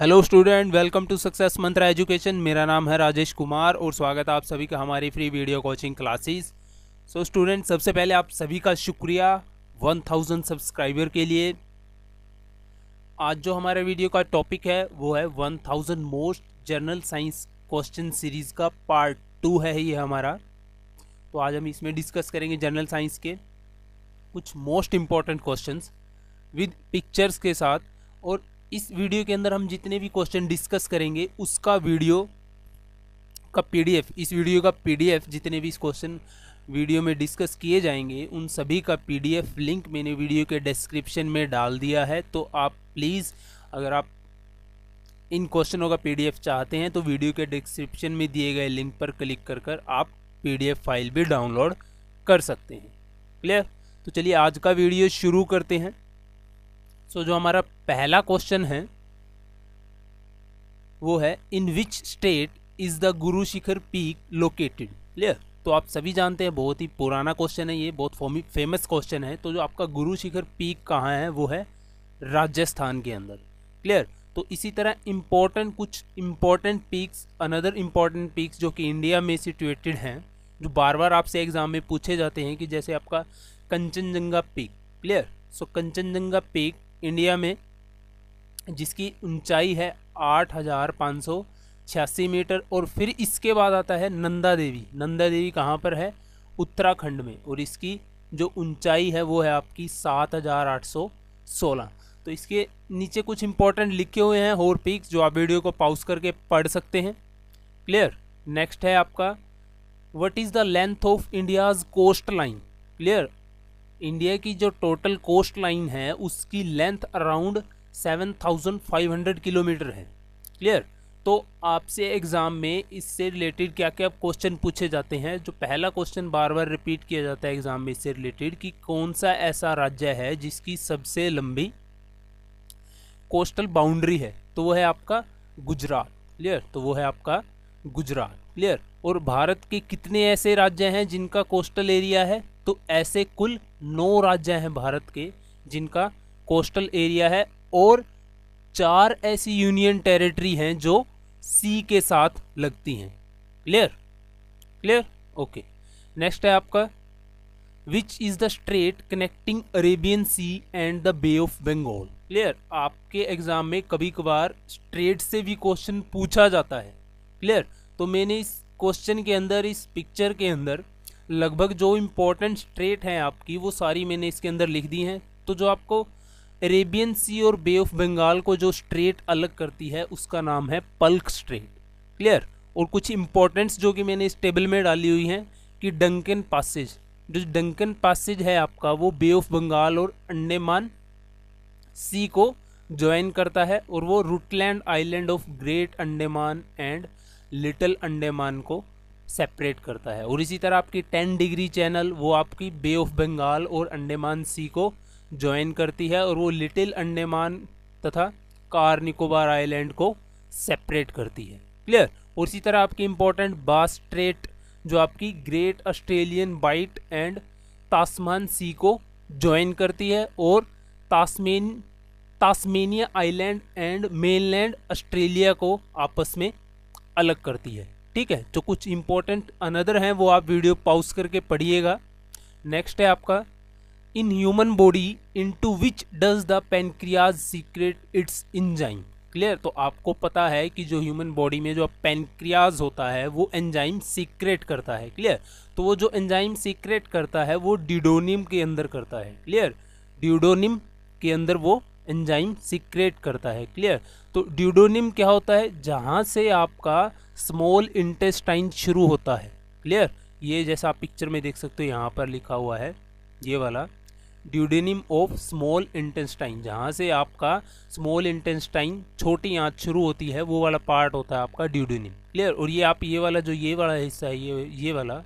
hello student welcome to success mantra education मेरा नाम है राजेश कुमार और स्वागत है आप सभी का हमारी free video coaching classes so student सबसे पहले आप सभी का शुक्रिया 1000 सब्सक्राइबर के लिए आज जो हमारे वीडियो का टॉपिक है वो है 1000 most general science question series का पार्ट टू है ये हमारा तो आज हम इसमें डिस्कस करेंगे जनरल साइंस के कुछ most important question with pictures के साथ और इस वीडियो के अंदर हम जितने भी क्वेश्चन डिस्कस करेंगे उसका वीडियो का पीडीएफ इस वीडियो का पीडीएफ जितने भी इस क्वेश्चन वीडियो में डिस्कस किए जाएंगे उन सभी का पीडीएफ लिंक मैंने वीडियो के डिस्क्रिप्शन में डाल दिया है तो आप प्लीज़ अगर आप इन क्वेश्चनों का पीडीएफ चाहते हैं तो वीडियो के डिस्क्रिप्शन में दिए गए लिंक पर क्लिक कर कर आप पी फाइल भी डाउनलोड कर सकते हैं क्लियर तो चलिए आज का वीडियो शुरू करते हैं सो so, जो हमारा पहला क्वेश्चन है वो है in which state is the Guru Shikhar peak located clear तो आप सभी जानते हैं बहुत ही पुराना क्वेश्चन है ये बहुत फेमस क्वेश्चन है तो जो आपका गुरु शिखर पीक कहाँ है वो है राजस्थान के अंदर क्लियर तो इसी तरह इम्पोर्टेंट कुछ important peaks another important peaks जो कि इंडिया में सिचुएटेड हैं जो बार बार आपसे एग्ज़ाम में पूछे जाते हैं कि जैसे आपका Kanchenjunga peak clear so Kanchenjunga peak India में जिसकी ऊंचाई है आठ हज़ार पाँच सौ छियासी मीटर और फिर इसके बाद आता है नंदा देवी नंदा देवी कहाँ पर है उत्तराखंड में और इसकी जो ऊंचाई है वो है आपकी सात हज़ार आठ सौ सोलह तो इसके नीचे कुछ इंपॉर्टेंट लिखे हुए हैं और पिक्स जो आप वीडियो को पाउस करके पढ़ सकते हैं क्लियर नेक्स्ट है आपका what is the length of India's coast line clear India की जो टोटल कोस्ट लाइन है उसकी लेंथ अराउंड 7500 किलोमीटर है क्लियर तो आपसे एग्ज़ाम में इससे रिलेटेड क्या क्या क्वेश्चन पूछे जाते हैं जो पहला क्वेश्चन बार बार रिपीट किया जाता है एग्ज़ाम में इससे रिलेटेड कि कौन सा ऐसा राज्य है जिसकी सबसे लंबी कोस्टल बाउंड्री है तो वो है आपका गुजरात क्लियर तो वो है आपका गुजरात क्लियर और भारत के कितने ऐसे राज्य हैं जिनका कोस्टल एरिया है तो ऐसे कुल नौ राज्य हैं भारत के जिनका कोस्टल एरिया है और चार ऐसी यूनियन टेरिटरी हैं जो सी के साथ लगती हैं क्लियर क्लियर ओके नेक्स्ट है आपका which is the strait connecting Arabian Sea and the Bay of Bengal clear आपके एग्ज़ाम में कभी कभार स्ट्रेट से भी क्वेश्चन पूछा जाता है क्लियर तो मैंने इस क्वेश्चन के अंदर इस पिक्चर के अंदर लगभग जो इम्पोर्टेंट स्ट्रेट हैं आपकी वो सारी मैंने इसके अंदर लिख दी हैं तो जो आपको अरेबियन सी और बे ऑफ बंगाल को जो स्ट्रेट अलग करती है उसका नाम है पल्क स्ट्रेट क्लियर और कुछ इम्पोर्टेंट्स जो कि मैंने इस टेबल में डाली हुई हैं कि डंकन पासेज जो डंकन पासेज है आपका वो बे ऑफ बंगाल और अंडेमान सी को ज्वाइन करता है और वो Rutland Island of Great Andaman and Little Andaman को सेपरेट करता है और इसी तरह आपकी टेन डिग्री चैनल वो आपकी बे ऑफ बंगाल और अंडेमान सी को ज्वाइन करती है और वो लिटिल अंडेमान तथा कार निकोबार आइलैंड को सेपरेट करती है क्लियर और इसी तरह आपकी इंपॉर्टेंट बास्ट्रेट जो आपकी Great Australian Bight and Tasman Sea को ज्वाइन करती है और Tasman Tasmania Island and mainland Australia को आपस में अलग करती है ठीक है जो कुछ इम्पोर्टेंट अनदर हैं वो आप वीडियो पॉज करके पढ़िएगा नेक्स्ट है आपका in human body into which does the pancreas secrete its enzyme clear तो आपको पता है कि जो ह्यूमन बॉडी में जो पेनक्रियाज होता है वो एंजाइम सीक्रेट करता है क्लियर तो वो जो एंजाइम सीक्रेट करता है वो डिडोनियम के अंदर करता है क्लियर डिडोनियम के अंदर वो एंजाइम सीक्रेट करता है क्लियर तो ड्यूडोनिम क्या होता है जहाँ से आपका स्मॉल इंटेस्टाइन शुरू होता है क्लियर ये जैसा आप पिक्चर में देख सकते हो यहाँ पर लिखा हुआ है ये वाला ड्यूडेनिम ऑफ स्मॉल इंटेस्टाइन जहाँ से आपका स्मॉल इंटेस्टाइन छोटी आँच शुरू होती है वो वाला पार्ट होता है आपका ड्यूडेनिम क्लियर और ये आप ये वाला जो ये वाला हिस्सा है ये ये वाला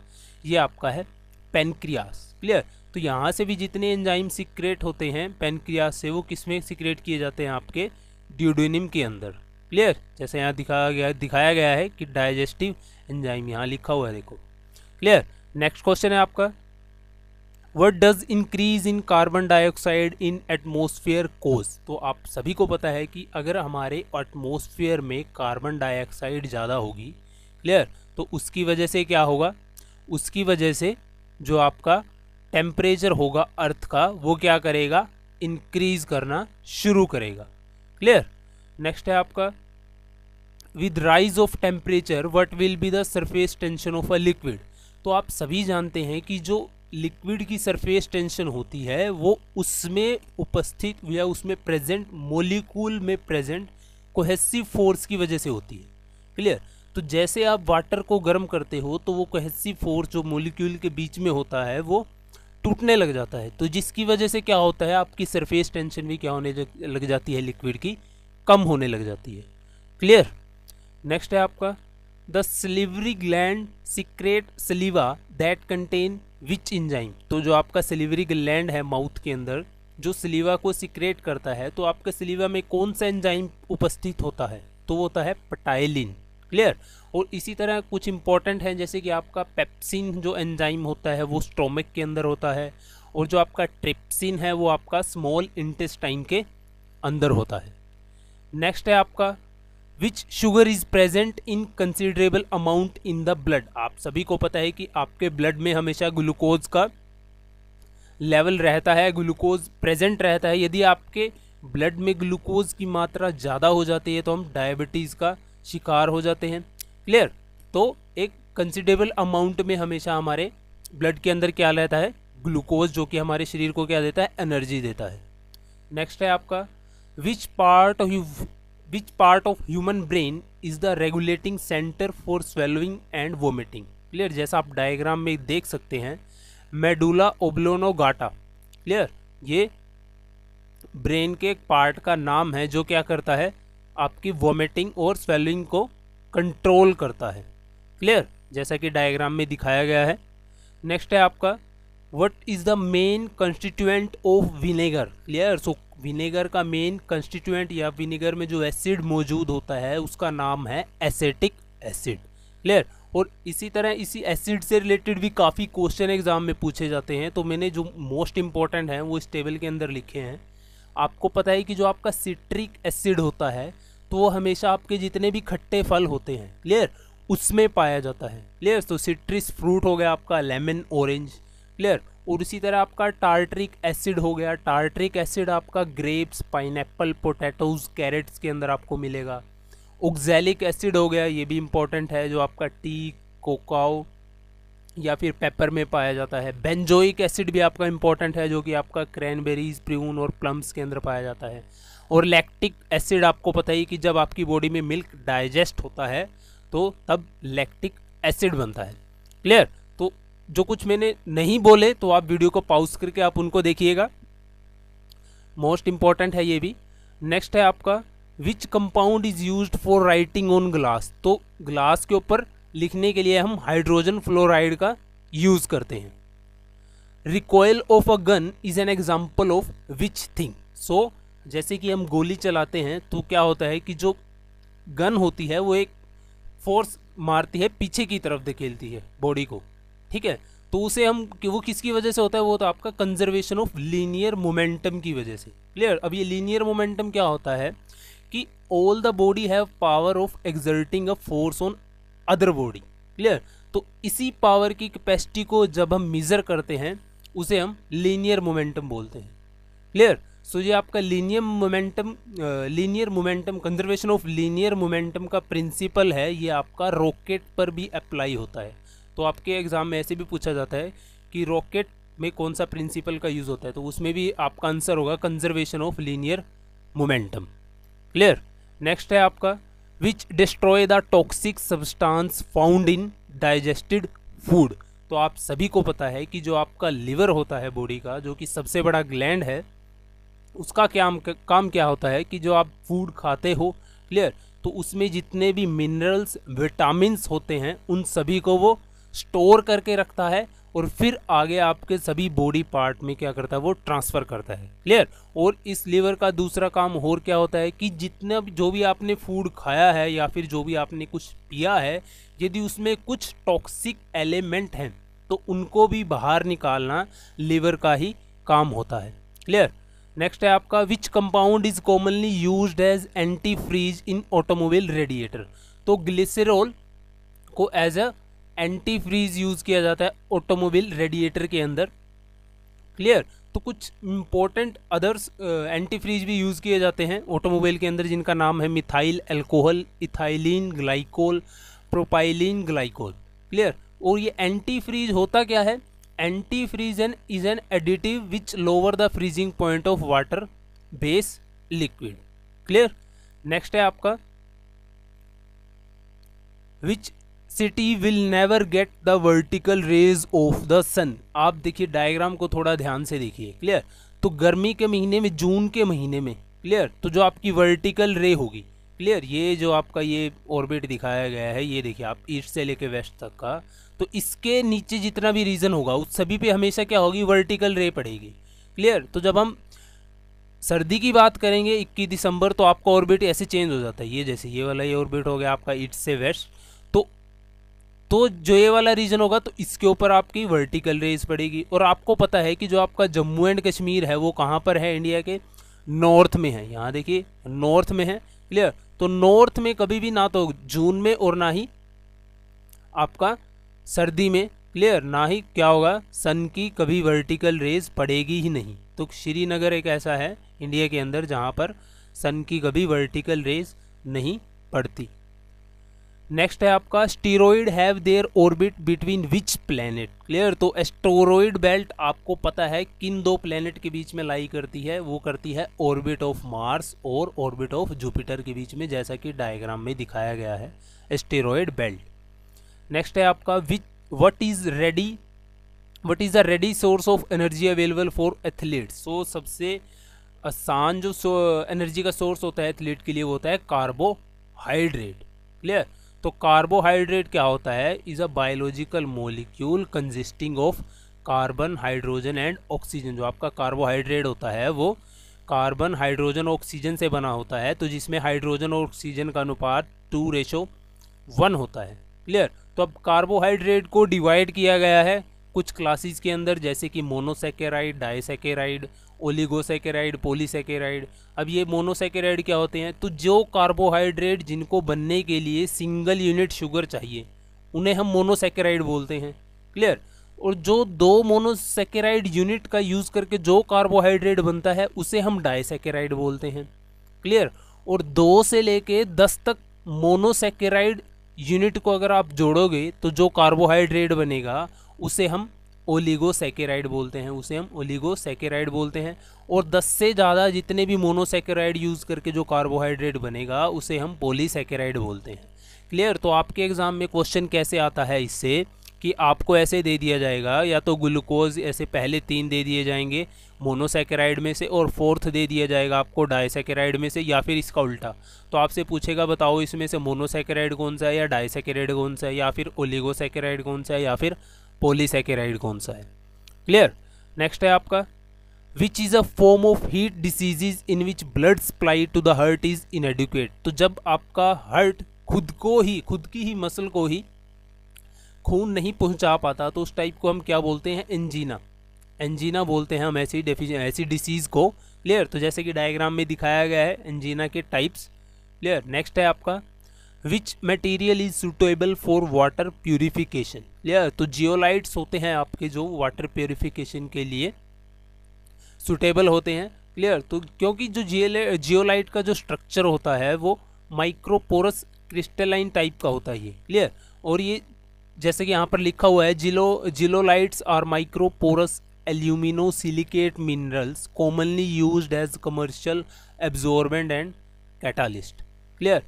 ये आपका है पेनक्रियास क्लियर तो यहाँ से भी जितने एंजाइम सिक्रेट होते हैं पेनक्रियास से वो किस में सिक्रेट किए जाते हैं आपके ड्यूडोनियम के अंदर क्लियर जैसे यहाँ दिखाया गया दिखाया गया है कि डाइजेस्टिव एंजाइम यहाँ लिखा हुआ है देखो क्लियर नेक्स्ट क्वेश्चन है आपका what does increase in carbon dioxide in atmosphere cause तो आप सभी को पता है कि अगर हमारे एटमोसफियर में कार्बन डाइऑक्साइड ज़्यादा होगी क्लियर तो उसकी वजह से क्या होगा उसकी वजह से जो आपका टेम्परेचर होगा अर्थ का वो क्या करेगा इंक्रीज करना शुरू करेगा क्लियर नेक्स्ट है आपका with rise of temperature what will be the surface tension of a liquid तो आप सभी जानते हैं कि जो लिक्विड की सरफेस टेंशन होती है वो उसमें उपस्थित या उसमें प्रेजेंट मोलिकूल में प्रेजेंट कोहेसिव फोर्स की वजह से होती है क्लियर तो जैसे आप वाटर को गर्म करते हो तो वो कोहेसिव फोर्स जो मोलिक्यूल के बीच में होता है वो टूटने लग जाता है तो जिसकी वजह से क्या होता है आपकी सरफेस टेंशन भी क्या होने लग जाती है लिक्विड की कम होने लग जाती है क्लियर नेक्स्ट है आपका the salivary gland secrete saliva that contain which enzyme तो जो आपका सिलीवरी ग्लैंड है माउथ के अंदर जो सिलीवा को सिक्रेट करता है तो आपके सिलीवा में कौन सा एंजाइम उपस्थित होता है तो वो होता है पटाइलिन क्लियर और इसी तरह कुछ इंपॉर्टेंट हैं जैसे कि आपका पेप्सिन जो एंजाइम होता है वो स्टोमिक के अंदर होता है और जो आपका ट्रिप्सिन है वो आपका स्मॉल इंटेस्टाइन के अंदर होता है नेक्स्ट है आपका which sugar is present in considerable amount in the blood आप सभी को पता है कि आपके ब्लड में हमेशा ग्लूकोज का लेवल रहता है ग्लूकोज प्रेजेंट रहता है यदि आपके ब्लड में ग्लूकोज की मात्रा ज़्यादा हो जाती है तो हम डायबिटीज़ का शिकार हो जाते हैं क्लियर तो एक कंसिडेबल अमाउंट में हमेशा हमारे ब्लड के अंदर क्या रहता है ग्लूकोज जो कि हमारे शरीर को क्या देता है एनर्जी देता है नेक्स्ट है आपका which part of which part of human brain is the regulating centre for swallowing and vomiting clear जैसा आप डायग्राम में देख सकते हैं मेडुला ओब्लोनो गाटा क्लियर ये ब्रेन के एक पार्ट का नाम है जो क्या करता है आपकी वॉमिटिंग और स्वेलिंग को कंट्रोल करता है क्लियर जैसा कि डायग्राम में दिखाया गया है नेक्स्ट है आपका what is the main constituent of vinegar clear so vinegar का मेन कंस्टिट्यूएंट या विनेगर में जो एसिड मौजूद होता है उसका नाम है एसेटिक एसिड क्लियर और इसी तरह इसी एसिड से रिलेटेड भी काफ़ी क्वेश्चन एग्जाम में पूछे जाते हैं तो मैंने जो मोस्ट इम्पॉर्टेंट हैं वो इस टेबल के अंदर लिखे हैं आपको पता है कि जो आपका सिट्रिक एसिड होता है तो वो हमेशा आपके जितने भी खट्टे फल होते हैं क्लियर उसमें पाया जाता है क्लियर तो सिट्रिस फ्रूट हो गया आपका लेमन ऑरेंज क्लियर और उसी तरह आपका टार्ट्रिक एसिड हो गया टार्ट्रिक एसिड आपका grapes pineapple potatoes carrots के अंदर आपको मिलेगा ओग्जैलिक एसिड हो गया ये भी इम्पोर्टेंट है जो आपका टी कोकाओ या फिर पेपर में पाया जाता है बेंजोइक एसिड भी आपका इम्पोर्टेंट है जो कि आपका क्रैनबेरीज प्रून और प्लम्स के अंदर पाया जाता है और लैक्टिक एसिड आपको पता ही कि जब आपकी बॉडी में मिल्क डाइजेस्ट होता है तो तब लैक्टिक एसिड बनता है क्लियर तो जो कुछ मैंने नहीं बोले तो आप वीडियो को पाउज करके आप उनको देखिएगा मोस्ट इम्पॉर्टेंट है ये भी नेक्स्ट है आपका which compound is use for writing on glass तो ग्लास के ऊपर लिखने के लिए हम हाइड्रोजन फ्लोराइड का यूज़ करते हैं recoil of a gun is an example of which thing so जैसे कि हम गोली चलाते हैं तो क्या होता है कि जो गन होती है वो एक फोर्स मारती है पीछे की तरफ धकेलती है बॉडी को ठीक है तो उसे हम कि वो किसकी वजह से होता है वो तो आपका कंजर्वेशन ऑफ लीनियर मोमेंटम की वजह से क्लियर अब ये लीनियर मोमेंटम क्या होता है कि all the body have power of exerting a force on other body clear तो इसी पावर की कैपेसिटी को जब हम मेज़र करते हैं उसे हम लीनियर मोमेंटम बोलते हैं क्लियर सो ये आपका linear momentum linear momentum conservation of linear momentum का प्रिंसिपल है ये आपका रॉकेट पर भी अप्लाई होता है तो आपके एग्ज़ाम में ऐसे भी पूछा जाता है कि रॉकेट में कौन सा प्रिंसिपल का यूज़ होता है तो उसमें भी आपका आंसर होगा conservation of linear momentum clear next है आपका which destroy the toxic substance found in digested food तो आप सभी को पता है कि जो आपका लिवर होता है बॉडी का जो कि सबसे बड़ा ग्लैंड है उसका क्या काम क्या होता है कि जो आप फूड खाते हो क्लियर तो उसमें जितने भी मिनरल्स विटामिन्स होते हैं उन सभी को वो स्टोर करके रखता है और फिर आगे आपके सभी बॉडी पार्ट में क्या करता है वो ट्रांसफ़र करता है क्लियर और इस लीवर का दूसरा काम और क्या होता है कि जितना जो भी आपने फूड खाया है या फिर जो भी आपने कुछ पिया है यदि उसमें कुछ टॉक्सिक एलिमेंट हैं तो उनको भी बाहर निकालना लीवर का ही काम होता है क्लियर नेक्स्ट है आपका which compound is commonly use as antifreeze in automobile radiator तो ग्लिसरॉल को as a antifreeze use किया जाता है ऑटोमोबाइल रेडिएटर के अंदर क्लियर तो कुछ इंपॉर्टेंट अदर्स एंटी फ्रीज भी यूज़ किए जाते हैं ऑटोमोबाइल के अंदर जिनका नाम है methyl alcohol ethylene glycol propylene glycol clear और ये एंटी फ्रीज होता क्या है antifreeze is an additive which lower the freezing point of water base liquid clear next है आपका which city will never get the vertical rays of the sun आप देखिए diagram को थोड़ा ध्यान से देखिए क्लियर तो गर्मी के महीने में जून के महीने में क्लियर तो जो आपकी वर्टिकल रे होगी क्लियर ये जो आपका ये ऑर्बिट दिखाया गया है ये देखिए आप ईस्ट से लेके वेस्ट तक का तो इसके नीचे जितना भी रीजन होगा उस सभी पे हमेशा क्या होगी वर्टिकल रे पड़ेगी क्लियर तो जब हम सर्दी की बात करेंगे 21 दिसंबर तो आपका ऑर्बिट ऐसे चेंज हो जाता है ये जैसे ये वाला ये ऑर्बिट हो गया आपका ईस्ट से वेस्ट तो तो जो ये वाला रीजन होगा तो इसके ऊपर आपकी वर्टिकल रेज पड़ेगी और आपको पता है कि जो आपका जम्मू एंड कश्मीर है वो कहाँ पर है इंडिया के नॉर्थ में है यहाँ देखिए नॉर्थ में है क्लियर तो नॉर्थ में कभी भी ना तो जून में और ना ही आपका सर्दी में क्लियर ना ही क्या होगा सन की कभी वर्टिकल रेज पड़ेगी ही नहीं तो श्रीनगर एक ऐसा है इंडिया के अंदर जहाँ पर सन की कभी वर्टिकल रेज नहीं पड़ती नेक्स्ट है आपका asteroid have their orbit between which planet clear तो एस्टोरॉइड बेल्ट आपको पता है किन दो प्लेनेट के बीच में लाई करती है वो करती है ऑर्बिट ऑफ मार्स और ऑर्बिट ऑफ जुपिटर के बीच में जैसा कि डायग्राम में दिखाया गया है एस्टेरॉयड बेल्ट नेक्स्ट है आपका which what is ready what is the ready source of energy available for athletes so सबसे आसान जो एनर्जी का सोर्स होता है एथलीट के लिए वो होता है कार्बोहाइड्रेट क्लियर तो कार्बोहाइड्रेट क्या होता है is a biological molecule consisting of carbon hydrogen and oxygen जो आपका कार्बोहाइड्रेट होता है वो कार्बन हाइड्रोजन ऑक्सीजन से बना होता है तो जिसमें हाइड्रोजन और ऑक्सीजन का अनुपात टू रेशो वन होता है क्लियर तो अब कार्बोहाइड्रेट को डिवाइड किया गया है कुछ क्लासेस के अंदर जैसे कि मोनोसेकेराइड डाइसेकेराइड ओलिगोसेकेराइड पोलीसेकेराइड अब ये मोनोसेकेराइड क्या होते हैं तो जो कार्बोहाइड्रेट जिनको बनने के लिए सिंगल यूनिट शुगर चाहिए उन्हें हम मोनोसेकेराइड बोलते हैं क्लियर और जो दो मोनोसेकेराइड यूनिट का यूज़ करके जो कार्बोहाइड्रेट बनता है उसे हम डाइसेकेराइड बोलते हैं क्लियर और दो से लेके दस तक मोनोसेकेराइड यूनिट को अगर आप जोड़ोगे तो जो कार्बोहाइड्रेट बनेगा उसे हम ओलिगोसेकेराइड बोलते हैं उसे हम ओलिगोसेकेराइड बोलते हैं और 10 से ज़्यादा जितने भी मोनोसेकेराइड यूज़ करके जो कार्बोहाइड्रेट बनेगा उसे हम पोलीसेकेराइड बोलते हैं क्लियर तो आपके एग्ज़ाम में क्वेश्चन कैसे आता है इससे कि आपको ऐसे दे दिया जाएगा या तो ग्लूकोज ऐसे पहले तीन दे दिए जाएंगे मोनोसेकेराइड में से और फोर्थ दे दिया जाएगा आपको डाइसेकेराइड में से या फिर इसका उल्टा तो आपसे पूछेगा बताओ इसमें से मोनोसेकेराइड कौन सा है या डाइसेकेराइड कौन सा है या फिर ओलिगोसेकेराइड कौन सा है या फिर पोलीसेकेराइड कौन सा है क्लियर नेक्स्ट है आपका which is a form of heart diseases in which blood supply to the heart is adequate तो जब आपका हर्ट खुद को ही खुद की ही मसल को ही खून नहीं पहुंचा पाता तो उस टाइप को हम क्या बोलते हैं एंजीना एंजीना बोलते हैं हम ऐसी ऐसी डिसीज़ को क्लियर तो जैसे कि डायग्राम में दिखाया गया है एंजीना के टाइप्स क्लियर नेक्स्ट है आपका which material is suitable for water purification clear तो जियोलाइट्स होते हैं आपके जो वाटर प्योरीफिकेशन के लिए सुटेबल होते हैं क्लियर तो क्योंकि जो जियोलाइट का जो स्ट्रक्चर होता है वो माइक्रोपोरस क्रिस्टलाइन टाइप का होता है क्लियर और ये जैसे कि यहाँ पर लिखा हुआ है जिलो zeolites are microporous aluminosilicate minerals commonly use as commercial absorbent and catalyst clear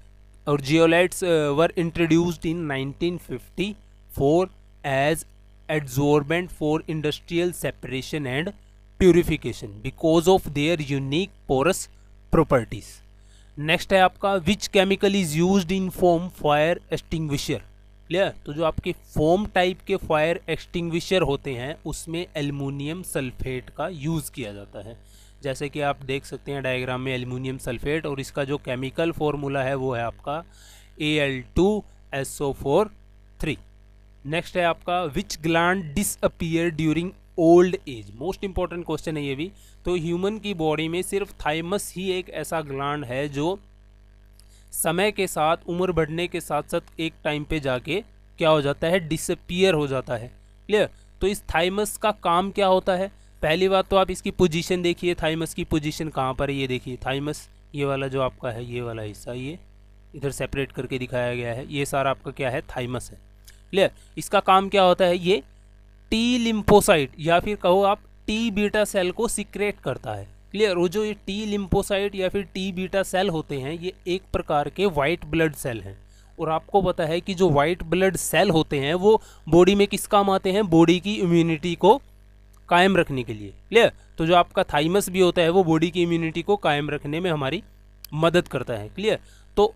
और zeolites were introduced in 1954 as adsorbent for industrial separation and purification because of their unique porous properties next है आपका which chemical is use in foam fire extinguisher clear तो जो आपके foam type के fire extinguisher होते हैं उसमें aluminium sulphate का यूज़ किया जाता है जैसे कि आप देख सकते हैं डायग्राम में एल्यूमिनियम सल्फेट और इसका जो केमिकल फॉर्मूला है वो है आपका A L two S O four three next है आपका which gland disappear during old age most important question है ये भी तो ह्यूमन की बॉडी में सिर्फ थाइमस ही एक ऐसा ग्लैंड है जो समय के साथ उम्र बढ़ने के साथ साथ एक टाइम पे जाके क्या हो जाता है डिसअपियर हो जाता है क्लियर तो इस थाइमस का काम क्या होता है पहली बात तो आप इसकी पोजीशन देखिए थाइमस की पोजीशन कहाँ पर है ये देखिए थाइमस ये वाला जो आपका है ये वाला हिस्सा ये इधर सेपरेट करके दिखाया गया है ये सारा आपका क्या है थाइमस है क्लियर इसका काम क्या होता है ये टी लिम्पोसाइट या फिर कहो आप टी बीटा सेल को सिक्रेट करता है क्लियर वो जो ये टी लिम्पोसाइट या फिर टी बीटा सेल होते हैं ये एक प्रकार के वाइट ब्लड सेल हैं और आपको पता है कि जो वाइट ब्लड सेल होते हैं वो बॉडी में किस काम आते हैं बॉडी की इम्यूनिटी को कायम रखने के लिए क्लियर तो जो आपका थाइमस भी होता है वो बॉडी की इम्यूनिटी को कायम रखने में हमारी मदद करता है क्लियर तो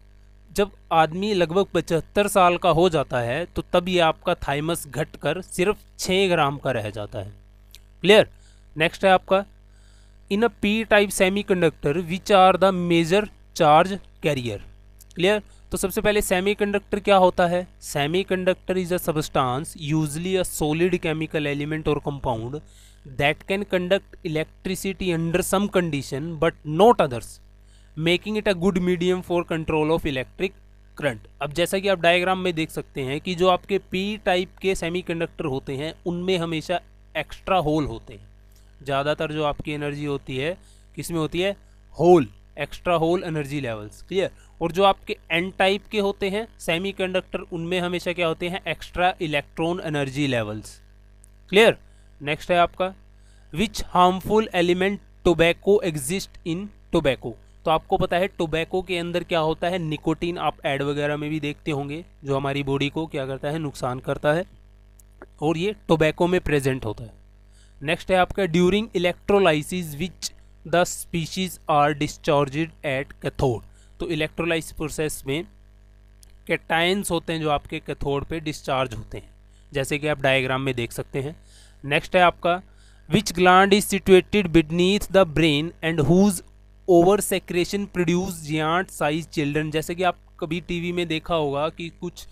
जब आदमी लगभग पचहत्तर साल का हो जाता है तो तब ये आपका थाइमस घटकर सिर्फ छः ग्राम का रह जाता है क्लियर नेक्स्ट है आपका in a P type semiconductor which are the major charge carrier clear तो सबसे पहले सेमीकंडक्टर क्या होता है semiconductor is a substance usually a solid chemical element और compound that can conduct electricity under some condition but not others making it a good medium for control of electric current अब जैसा कि आप diagram में देख सकते हैं कि जो आपके पी टाइप के सेमीकंडक्टर होते हैं उनमें हमेशा एक्स्ट्रा होल होते हैं ज़्यादातर जो आपकी एनर्जी होती है किसमें होती है hole extra hole energy levels clear और जो आपके एन टाइप के होते हैं सेमीकंडक्टर उनमें हमेशा क्या होते हैं extra electron energy levels clear next है आपका which harmful element tobacco exist in tobacco तो आपको पता है टोबैको के अंदर क्या होता है निकोटीन आप एड वगैरह में भी देखते होंगे जो हमारी बॉडी को क्या करता है नुकसान करता है और ये टोबैको में प्रेजेंट होता है नेक्स्ट है आपका during electrolysis which the species are discharge at cathode तो इलेक्ट्रोलाइज प्रोसेस में कैटाइंस होते हैं जो आपके कैथोड पे डिस्चार्ज होते हैं जैसे कि आप डायग्राम में देख सकते हैं नेक्स्ट है आपका which gland is situated beneath the brain and whose over secretion produce giant size children जैसे कि आप कभी टीवी में देखा होगा कि कुछ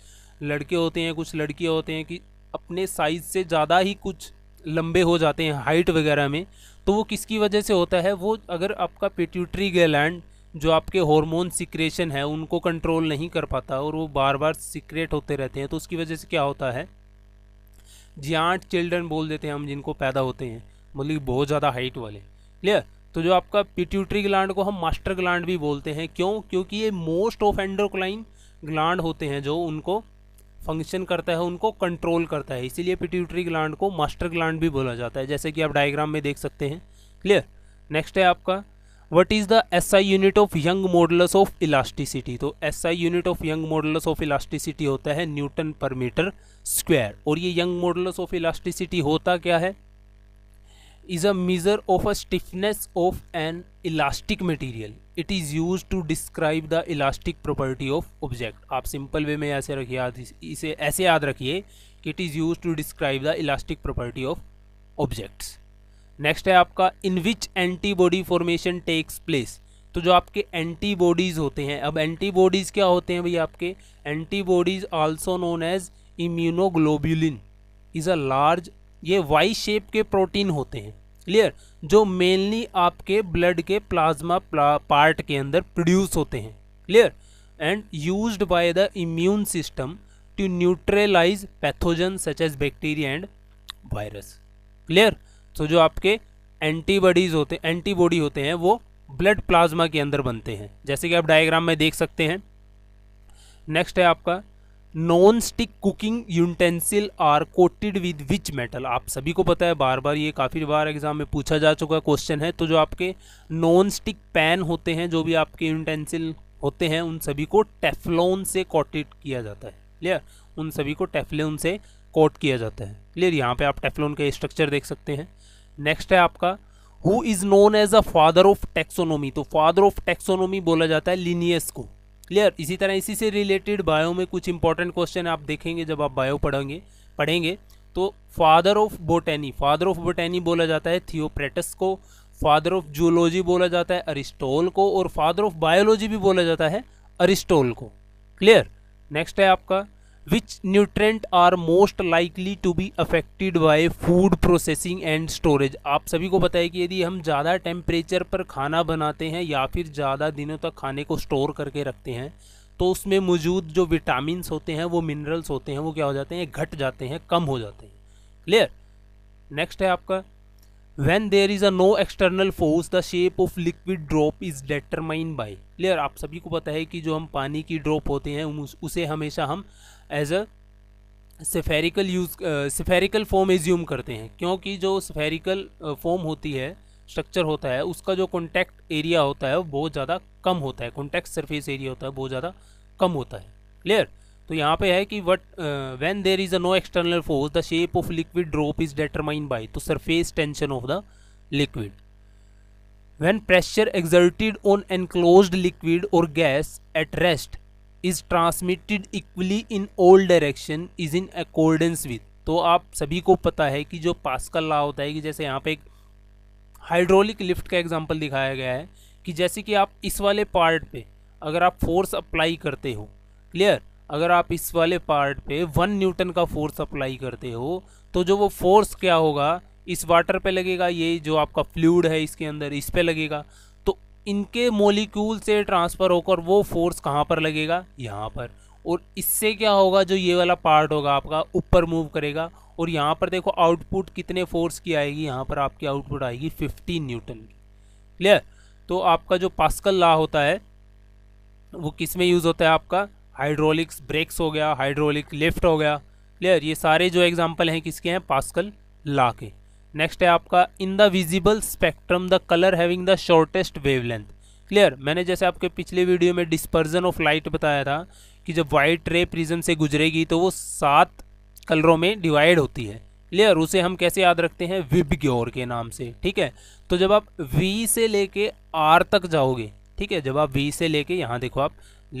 लड़के होते हैं कुछ लड़कियाँ होते हैं कि अपने साइज से ज़्यादा ही कुछ लंबे हो जाते हैं हाइट वगैरह में तो वो किसकी वजह से होता है वो अगर आपका पेट्यूटरी ग्लैंड जो आपके हार्मोन सिक्रेशन है उनको कंट्रोल नहीं कर पाता और वो बार बार सिक्रेट होते रहते हैं तो उसकी वजह से क्या होता है हाँ, आठ चिल्ड्रन बोल देते हैं हम जिनको पैदा होते हैं मतलब बहुत ज़्यादा हाइट वाले क्लियर तो जो आपका पिट्यूटरी ग्लैंड को हम मास्टर ग्लैंड भी बोलते हैं क्यों क्योंकि ये मोस्ट ऑफ एंड्रोक्लाइन ग्लैंड होते हैं जो उनको फंक्शन करता है उनको कंट्रोल करता है इसीलिए पिट्यूटरी ग्लैंड को मास्टर ग्लैंड भी बोला जाता है जैसे कि आप डायग्राम में देख सकते हैं क्लियर नेक्स्ट है आपका what is the S I unit of Young modulus of elasticity तो S I unit of Young modulus of elasticity होता है न्यूटन पर मीटर स्क्वायर और ये यंग मॉडल्स ऑफ इलास्टिसिटी होता क्या है is a measure of a stiffness of an elastic material it is use to describe the elastic property of object आप simple way में ऐसे रखिए इसे ऐसे याद रखिए कि it is use to describe the elastic property of objects next है आपका in which antibody formation takes place तो जो आपके एंटीबॉडीज़ होते हैं अब एंटीबॉडीज़ क्या होते हैं भैया आपके antibodies also known as immunoglobulin is a large ये वाई शेप के प्रोटीन होते हैं क्लियर जो मेनली आपके ब्लड के प्लाज्मा पार्ट के अंदर प्रोड्यूस होते हैं clear and use by the immune system to neutralize pathogen such as bacteria and virus clear तो जो आपके एंटीबॉडीज़ होते एंटीबॉडी होते हैं वो ब्लड प्लाज्मा के अंदर बनते हैं जैसे कि आप डायग्राम में देख सकते हैं नेक्स्ट है आपका non stick cooking utensil are coated with which metal आप सभी को पता है बार बार ये काफ़ी बार एग्जाम में पूछा जा चुका क्वेश्चन है तो जो आपके नॉन स्टिक पैन होते हैं जो भी आपके यूटेंसिल होते हैं उन सभी को टेफलोन से कोटेड किया जाता है क्लियर उन सभी को टेफलोन से कोट किया जाता है क्लियर यहाँ पे आप टेफलोन का स्ट्रक्चर देख सकते हैं नेक्स्ट है आपका who is known as a father of taxonomy तो फादर ऑफ टेक्सोनोमी बोला जाता है लिनियस को क्लियर इसी तरह इसी से रिलेटेड बायो में कुछ इंपॉर्टेंट क्वेश्चन आप देखेंगे जब आप बायो पढ़ेंगे पढ़ेंगे तो father of botany father of botany बोला जाता है थियोप्रेटस को फादर ऑफ जूलॉजी बोला जाता है अरिस्टोल को और फादर ऑफ बायोलॉजी भी बोला जाता है अरिस्टोल को क्लियर नेक्स्ट है आपका which nutrient are most likely to be affected by food processing and storage आप सभी को पता है कि यदि हम ज़्यादा टेम्परेचर पर खाना बनाते हैं या फिर ज़्यादा दिनों तक खाने को स्टोर करके रखते हैं तो उसमें मौजूद जो विटामिन होते हैं वो मिनरल्स होते हैं वो क्या हो जाते हैं घट जाते हैं कम हो जाते हैं क्लियर नेक्स्ट है आपका when there is a no external force the shape of liquid drop is determine by clear आप सभी को पता है कि जो हम पानी की ड्रॉप होते हैं उसे हमेशा हम as a spherical use spherical form assume करते हैं क्योंकि जो सफेरिकल फॉर्म uh, होती है स्ट्रक्चर होता है उसका जो कॉन्टैक्ट एरिया होता है वो बहुत ज़्यादा कम होता है कॉन्टैक्ट सरफेस एरिया होता है बहुत ज़्यादा कम होता है क्लियर तो यहाँ पे है कि what when there is a no external force the shape of liquid drop is determined by तो surface tension of the liquid when pressure exerted on enclosed liquid और gas at rest is transmitted equally in all direction is in accordance with तो आप सभी को पता है कि जो पास्कल लॉ होता है कि जैसे यहाँ पे एक हाइड्रोलिक लिफ्ट का एग्जाम्पल दिखाया गया है कि जैसे कि आप इस वाले पार्ट पे अगर आप फोर्स अप्लाई करते हो क्लियर अगर आप इस वाले पार्ट पे वन न्यूटन का फोर्स अप्लाई करते हो तो जो वो फोर्स क्या होगा इस वाटर पे लगेगा ये जो आपका फ्लूड है इसके अंदर इस पर लगेगा इनके मोलिक्यूल से ट्रांसफ़र होकर वो फोर्स कहाँ पर लगेगा यहाँ पर और इससे क्या होगा जो ये वाला पार्ट होगा आपका ऊपर मूव करेगा और यहाँ पर देखो आउटपुट कितने फोर्स की आएगी यहाँ पर आपकी आउटपुट आएगी फिफ्टी न्यूटन की क्लियर तो आपका जो पास्कल ला होता है वो किस में यूज़ होता है आपका हाइड्रोलिक्स ब्रेक्स हो गया हाइड्रोलिक लिफ्ट हो गया क्लियर ये सारे जो एग्जाम्पल हैं किसके हैं पास्कल ला के नेक्स्ट है आपका in the visible spectrum the colour having the shortest wavelength clear मैंने जैसे आपके पिछले वीडियो में डिस्पर्जन ऑफ लाइट बताया था कि जब वाइट रे प्रिज्म से गुजरेगी तो वो सात कलरों में डिवाइड होती है क्लियर उसे हम कैसे याद रखते हैं विब ग्योर के नाम से ठीक है तो जब आप वी से लेके आर तक जाओगे ठीक है जब आप वी से लेके यहाँ देखो आप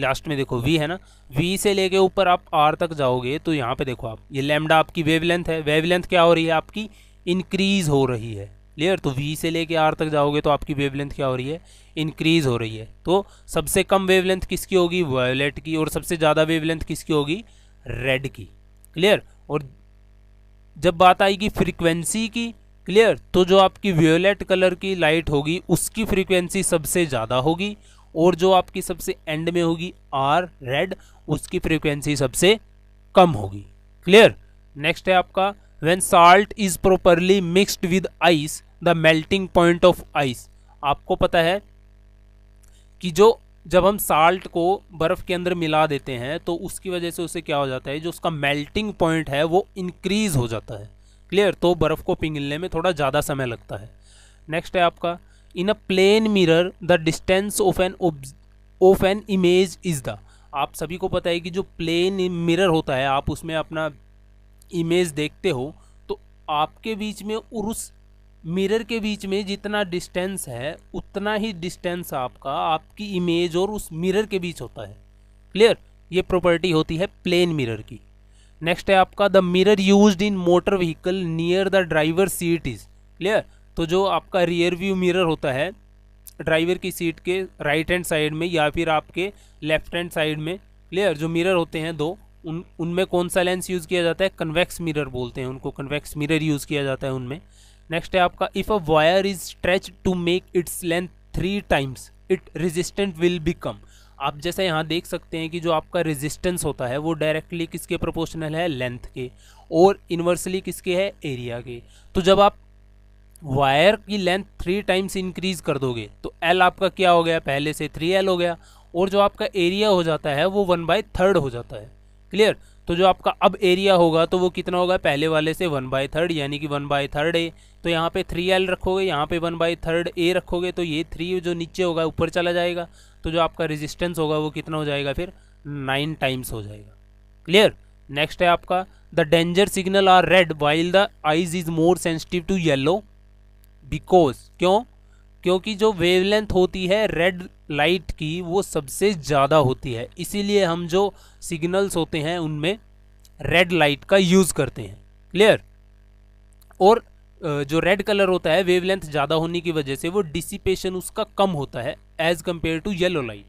लास्ट में देखो वी है ना वी से लेके ऊपर आप आर तक जाओगे तो यहाँ पे देखो आप ये लेमडा आपकी वेवलेंथ है वेवलेंथ क्या हो रही है आपकी इंक्रीज़ हो रही है क्लियर तो वी से लेके आर तक जाओगे तो आपकी वेवलेंथ क्या हो रही है इंक्रीज़ हो रही है तो सबसे कम वेवलेंथ किसकी होगी वायोलेट की और सबसे ज़्यादा वेवलेंथ किसकी होगी रेड की क्लियर और जब बात आएगी फ्रीक्वेंसी की क्लियर तो जो आपकी वायोलेट कलर की लाइट होगी उसकी फ्रीक्वेंसी सबसे ज़्यादा होगी और जो आपकी सबसे एंड में होगी आर रेड उसकी फ्रीक्वेंसी सबसे कम होगी क्लियर नेक्स्ट है आपका when salt is properly mixed with ice the melting point of ice आपको पता है कि जो जब हम साल्ट को बर्फ़ के अंदर मिला देते हैं तो उसकी वजह से उसे क्या हो जाता है जो उसका मेल्टिंग पॉइंट है वो इंक्रीज़ हो जाता है क्लियर तो बर्फ़ को पिघलने में थोड़ा ज़्यादा समय लगता है नेक्स्ट है आपका in a plane mirror the distance of an of an image is the आप सभी को पता है कि जो प्लेन मिरर होता है आप उसमें अपना इमेज देखते हो तो आपके बीच में और उस मिरर के बीच में जितना डिस्टेंस है उतना ही डिस्टेंस आपका आपकी इमेज और उस मिरर के बीच होता है क्लियर ये प्रॉपर्टी होती है प्लेन मिरर की नेक्स्ट है आपका the mirror use in motor vehicle near the driver seat is clear तो जो आपका रियर व्यू मिरर होता है ड्राइवर की सीट के राइट हैंड साइड में या फिर आपके लेफ्ट हैंड साइड में क्लियर जो मिरर होते हैं दो उन उनमें कौन सा लेंस यूज़ किया जाता है कन्वेक्स मिरर बोलते हैं उनको कन्वेक्स मिरर यूज़ किया जाता है उनमें नेक्स्ट है आपका if a wire is stretch to make its length three times it resistant will become आप जैसे यहाँ देख सकते हैं कि जो आपका रेजिस्टेंस होता है वो डायरेक्टली किसके प्रोपोर्शनल है लेंथ के और इन्वर्सली किसके है एरिया के तो जब आप वायर की लेंथ थ्री टाइम्स इंक्रीज़ कर दोगे तो एल आपका क्या हो गया पहले से थ्री एल हो गया और जो आपका एरिया हो जाता है वो वन बाई थर्ड हो जाता है क्लियर तो जो आपका अब एरिया होगा तो वो कितना होगा पहले वाले से वन बाई थर्ड यानी कि वन बाई थर्ड ए तो यहाँ पे थ्री एल रखोगे यहाँ पे वन बाई थर्ड ए रखोगे तो ये थ्री जो नीचे होगा ऊपर चला जाएगा तो जो आपका रेजिस्टेंस होगा वो कितना हो जाएगा फिर नाइन टाइम्स हो जाएगा क्लियर नेक्स्ट है आपका the danger signal are red while the eyes is more sensitive to yellow because क्यों क्योंकि जो वेवलेंथ होती है रेड लाइट की वो सबसे ज़्यादा होती है इसीलिए हम जो सिग्नल्स होते हैं उनमें रेड लाइट का यूज़ करते हैं क्लियर और जो रेड कलर होता है वेवलेंथ ज़्यादा होने की वजह से वो डिसिपेशन उसका कम होता है as compare to yellow light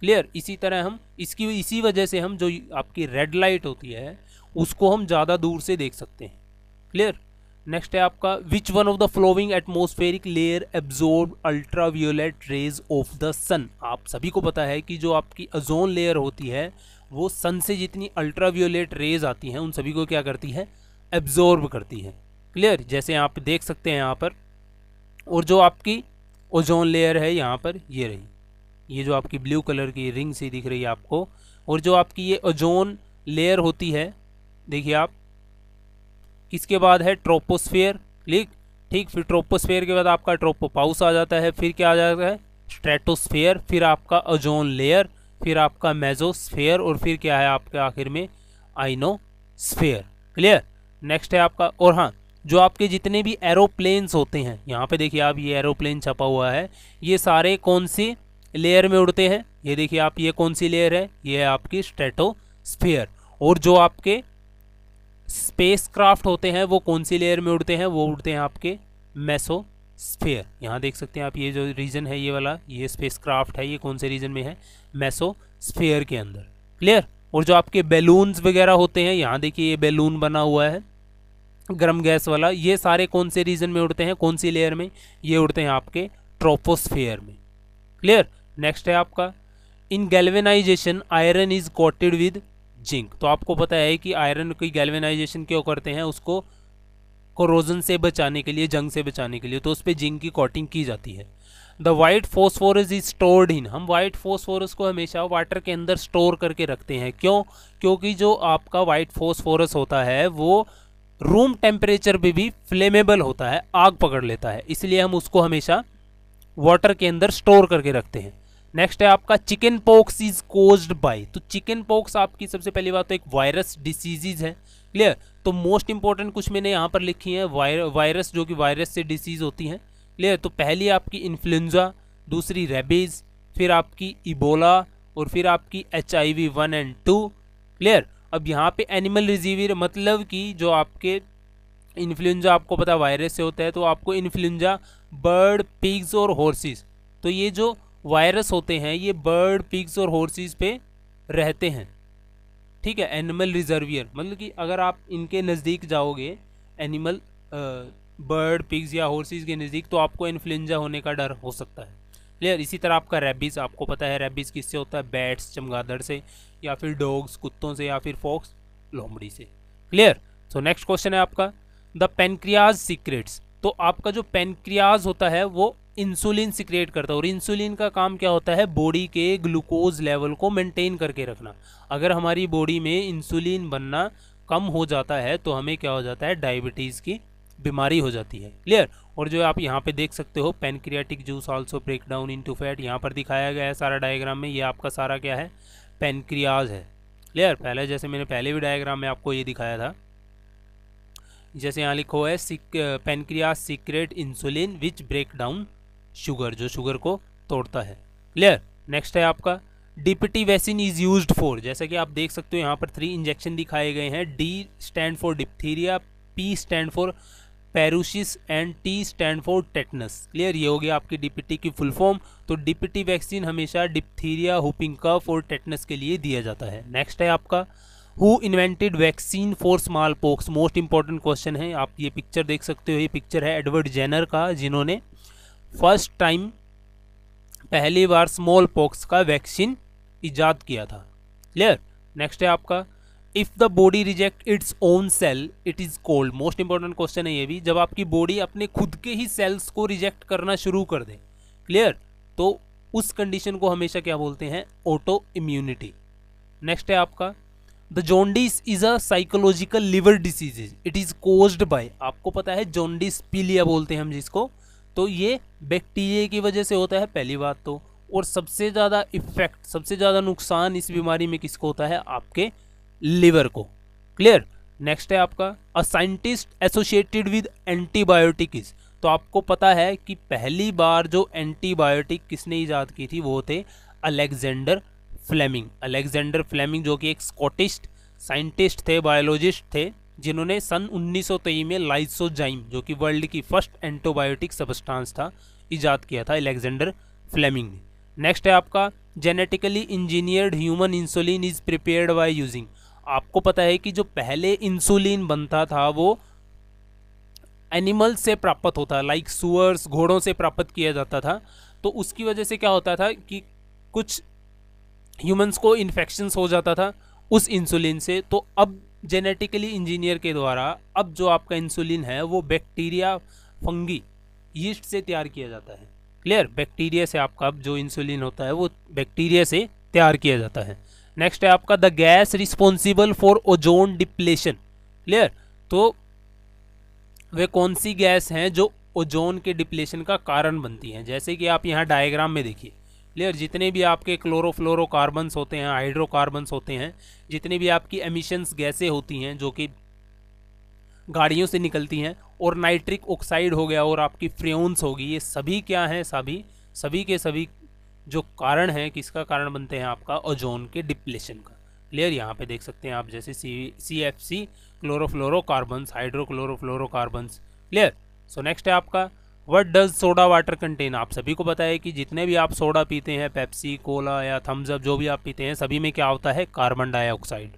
clear इसी तरह हम इसकी इसी वजह से हम जो आपकी रेड लाइट होती है उसको हम ज़्यादा दूर से देख सकते हैं क्लियर नेक्स्ट है आपका which one of the following atmospheric layer absorb ultraviolet rays of the sun आप सभी को पता है कि जो आपकी ओजोन लेयर होती है वो सन से जितनी अल्ट्रावियोलेट रेज आती हैं उन सभी को क्या करती है एब्जॉर्ब करती है क्लियर जैसे आप देख सकते हैं यहाँ पर और जो आपकी ओजोन लेयर है यहाँ पर ये रही ये जो आपकी ब्लू कलर की रिंग सी दिख रही है आपको और जो आपकी ये ओजोन लेयर होती है देखिए आप इसके बाद है ट्रोपोस्फेयर ठीक ठीक फिर ट्रोपोस्फेयर के बाद आपका ट्रोपोपाउस आ जाता है फिर क्या आ जाता है स्ट्रेटोस्फेयर फिर आपका अजोन लेयर फिर आपका मेजोस्फेयर और फिर क्या है आपके आखिर में आइनोस्फेयर क्लियर नेक्स्ट है आपका और हाँ जो आपके जितने भी एरोप्लेन्स होते हैं यहाँ पे देखिए आप ये एरोप्लेन छपा हुआ है ये सारे कौन सी लेयर में उड़ते हैं ये देखिए आप ये कौन सी लेयर है ये है आपकी स्ट्रेटोस्फेयर और जो आपके स्पेसक्राफ्ट होते हैं वो कौन सी लेयर में उड़ते हैं वो उड़ते हैं आपके मेसो स्फेयर यहाँ देख सकते हैं आप ये जो रीजन है ये वाला ये स्पेसक्राफ्ट है ये कौन से रीजन में है मेसो स्फेयर के अंदर क्लियर और जो आपके बैलून्स वगैरह होते हैं यहाँ देखिए ये बैलून बना हुआ है गर्म गैस वाला ये सारे कौन से रीजन में उड़ते हैं कौन सी लेयर में ये उड़ते हैं आपके ट्रोपोस्फेयर में क्लियर नेक्स्ट है आपका in galvanization iron is coated with zinc तो आपको पता है कि आयरन की गैल्वेनाइजेशन क्यों करते हैं उसको कोरोजन से बचाने के लिए जंग से बचाने के लिए तो उस पर जिंक की कोटिंग की जाती है the white phosphorus is stored in हम वाइट फोस्फोरस को हमेशा वाटर के अंदर स्टोर करके रखते हैं क्यों क्योंकि जो आपका वाइट फोस्फोरस होता है वो रूम टेम्परेचर पर भी फ्लेमेबल होता है आग पकड़ लेता है इसलिए हम उसको हमेशा वाटर के अंदर स्टोर करके रखते हैं नेक्स्ट है आपका chicken pox is caused by तो चिकन पॉक्स आपकी सबसे पहली बात तो एक वायरस डिसीजीज है क्लियर तो मोस्ट इंपॉर्टेंट कुछ मैंने यहाँ पर लिखी है वायर वायरस जो कि वायरस से डिसीज़ होती हैं क्लियर तो पहली आपकी इन्फ्लुंजा दूसरी रेबीज़ फिर आपकी इबोला और फिर आपकी H I V one and two clear अब यहाँ पे एनिमल रिजीवियर मतलब कि जो आपके इन्फ्लुंजा आपको पता वायरस से होता है तो आपको इन्फ्लुंजा बर्ड पिग्स और हॉर्सेस तो ये जो वायरस होते हैं ये बर्ड पिग्स और हॉर्सेस पे रहते हैं ठीक है एनिमल रिजर्वियर मतलब कि अगर आप इनके नज़दीक जाओगे एनिमल बर्ड पिग्स या हॉर्सेस के नज़दीक तो आपको इन्फ्लुंजा होने का डर हो सकता है क्लियर इसी तरह आपका रेबीज़ आपको पता है रेबीज़ किससे होता है बैट्स चमगादड़ से या फिर डॉग्स कुत्तों से या फिर फॉक्स लोमड़ी से क्लियर सो नेक्स्ट क्वेश्चन है आपका द पेनक्रियाज सीक्रेट्स तो आपका जो पेनक्रियाज होता है वो इंसुलिन सिक्रिएट करता है और इंसुलिन का काम क्या होता है बॉडी के ग्लूकोज लेवल को मेंटेन करके रखना अगर हमारी बॉडी में इंसुलिन बनना कम हो जाता है तो हमें क्या हो जाता है डायबिटीज़ की बीमारी हो जाती है क्लियर और जो आप यहाँ पे देख सकते हो pancreatic juice also break down into fat यहाँ पर दिखाया गया है सारा डायग्राम में ये आपका सारा क्या है पेनक्रियाज है क्लियर पहले जैसे मैंने पहले भी डायग्राम में आपको ये दिखाया था जैसे यहाँ लिखो है सिक, pancreas secrete insulin which break down sugar जो शुगर को तोड़ता है क्लियर नेक्स्ट है आपका DPT vaccine is use for जैसा कि आप देख सकते हो यहाँ पर थ्री इंजेक्शन दिखाए गए हैं D stand for diphtheria P stand for pertussis and T stand for tetanus clear ये हो गया आपकी डीपीटी की फुल फॉर्म तो डीपीटी वैक्सीन हमेशा डिप्थीरिया हुपिंग कफ और टेटनस के लिए दिया जाता है नेक्स्ट है आपका who invented vaccine for small pox most important question है आप ये पिक्चर देख सकते हो ये पिक्चर है एडवर्ड जेनर का जिन्होंने फर्स्ट टाइम पहली बार स्मॉल पॉक्स का वैक्सीन ईजाद किया था क्लियर नेक्स्ट है आपका if the body reject its own cell it is called most important question है ये भी जब आपकी बॉडी अपने खुद के ही सेल्स को रिजेक्ट करना शुरू कर दे क्लियर तो उस कंडीशन को हमेशा क्या बोलते हैं ऑटो इम्यूनिटी नेक्स्ट है आपका the jaundice is a psychological liver diseases it is caused by आपको पता है जॉन्डिस पीलिया बोलते हैं हम जिसको तो ये बैक्टीरिया की वजह से होता है पहली बात तो और सबसे ज़्यादा इफेक्ट सबसे ज़्यादा नुकसान इस बीमारी में किसको होता है आपके लिवर को क्लियर नेक्स्ट है आपका a scientist associated with antibiotic तो आपको पता है कि पहली बार जो एंटीबायोटिक किसने ईजाद की थी वो थे अलेक्जेंडर फ्लेमिंग अलेक्जेंडर फ्लेमिंग जो कि एक स्कॉटिस्ट साइंटिस्ट थे बायोलॉजिस्ट थे जिन्होंने सन उन्नीस में लाइसोजाइम जो कि वर्ल्ड की फर्स्ट एंटोबायोटिक सबस्टांस था ईजाद किया था एलेक्जेंडर फ्लेमिंग ने नेक्स्ट है आपका genetically engineered human insulin is prepared by using आपको पता है कि जो पहले इंसुलिन बनता था वो एनिमल्स से प्राप्त होता लाइक सुअर्स घोड़ों से प्राप्त किया जाता था तो उसकी वजह से क्या होता था कि कुछ ह्यूमंस को इन्फेक्शंस हो जाता था उस इंसुलिन से तो अब जेनेटिकली इंजीनियर के द्वारा अब जो आपका इंसुलिन है वो बैक्टीरिया फंगी यीस्ट से तैयार किया जाता है क्लियर बैक्टीरिया से आपका अब जो इंसुलिन होता है वो बैक्टीरिया से तैयार किया जाता है नेक्स्ट है आपका the gas responsible for ozone depletion clear तो वे कौन सी गैस हैं जो ओजोन के डिप्लेशन का कारण बनती हैं जैसे कि आप यहाँ डायग्राम में देखिए क्लियर जितने भी आपके क्लोरोफ्लोरोकार्बन्स होते हैं हाइड्रोकार्बन्स होते हैं जितने भी आपकी एमिशंस गैसें होती हैं जो कि गाड़ियों से निकलती हैं और नाइट्रिक ऑक्साइड हो गया और आपकी फ्रेउन्स होगी ये सभी क्या हैं सभी सभी के सभी जो कारण हैं किसका कारण बनते हैं आपका ओजोन के डिप्लेशन का क्लियर यहाँ पे देख सकते हैं आप जैसे C C F C chlorofluorocarbons hydrochlorofluorocarbons clear so next है आपका what does soda water contain आप सभी को पता है कि जितने भी आप सोडा पीते हैं पेप्सी कोला या थम्सअप जो भी आप पीते हैं सभी में क्या होता है carbon dioxide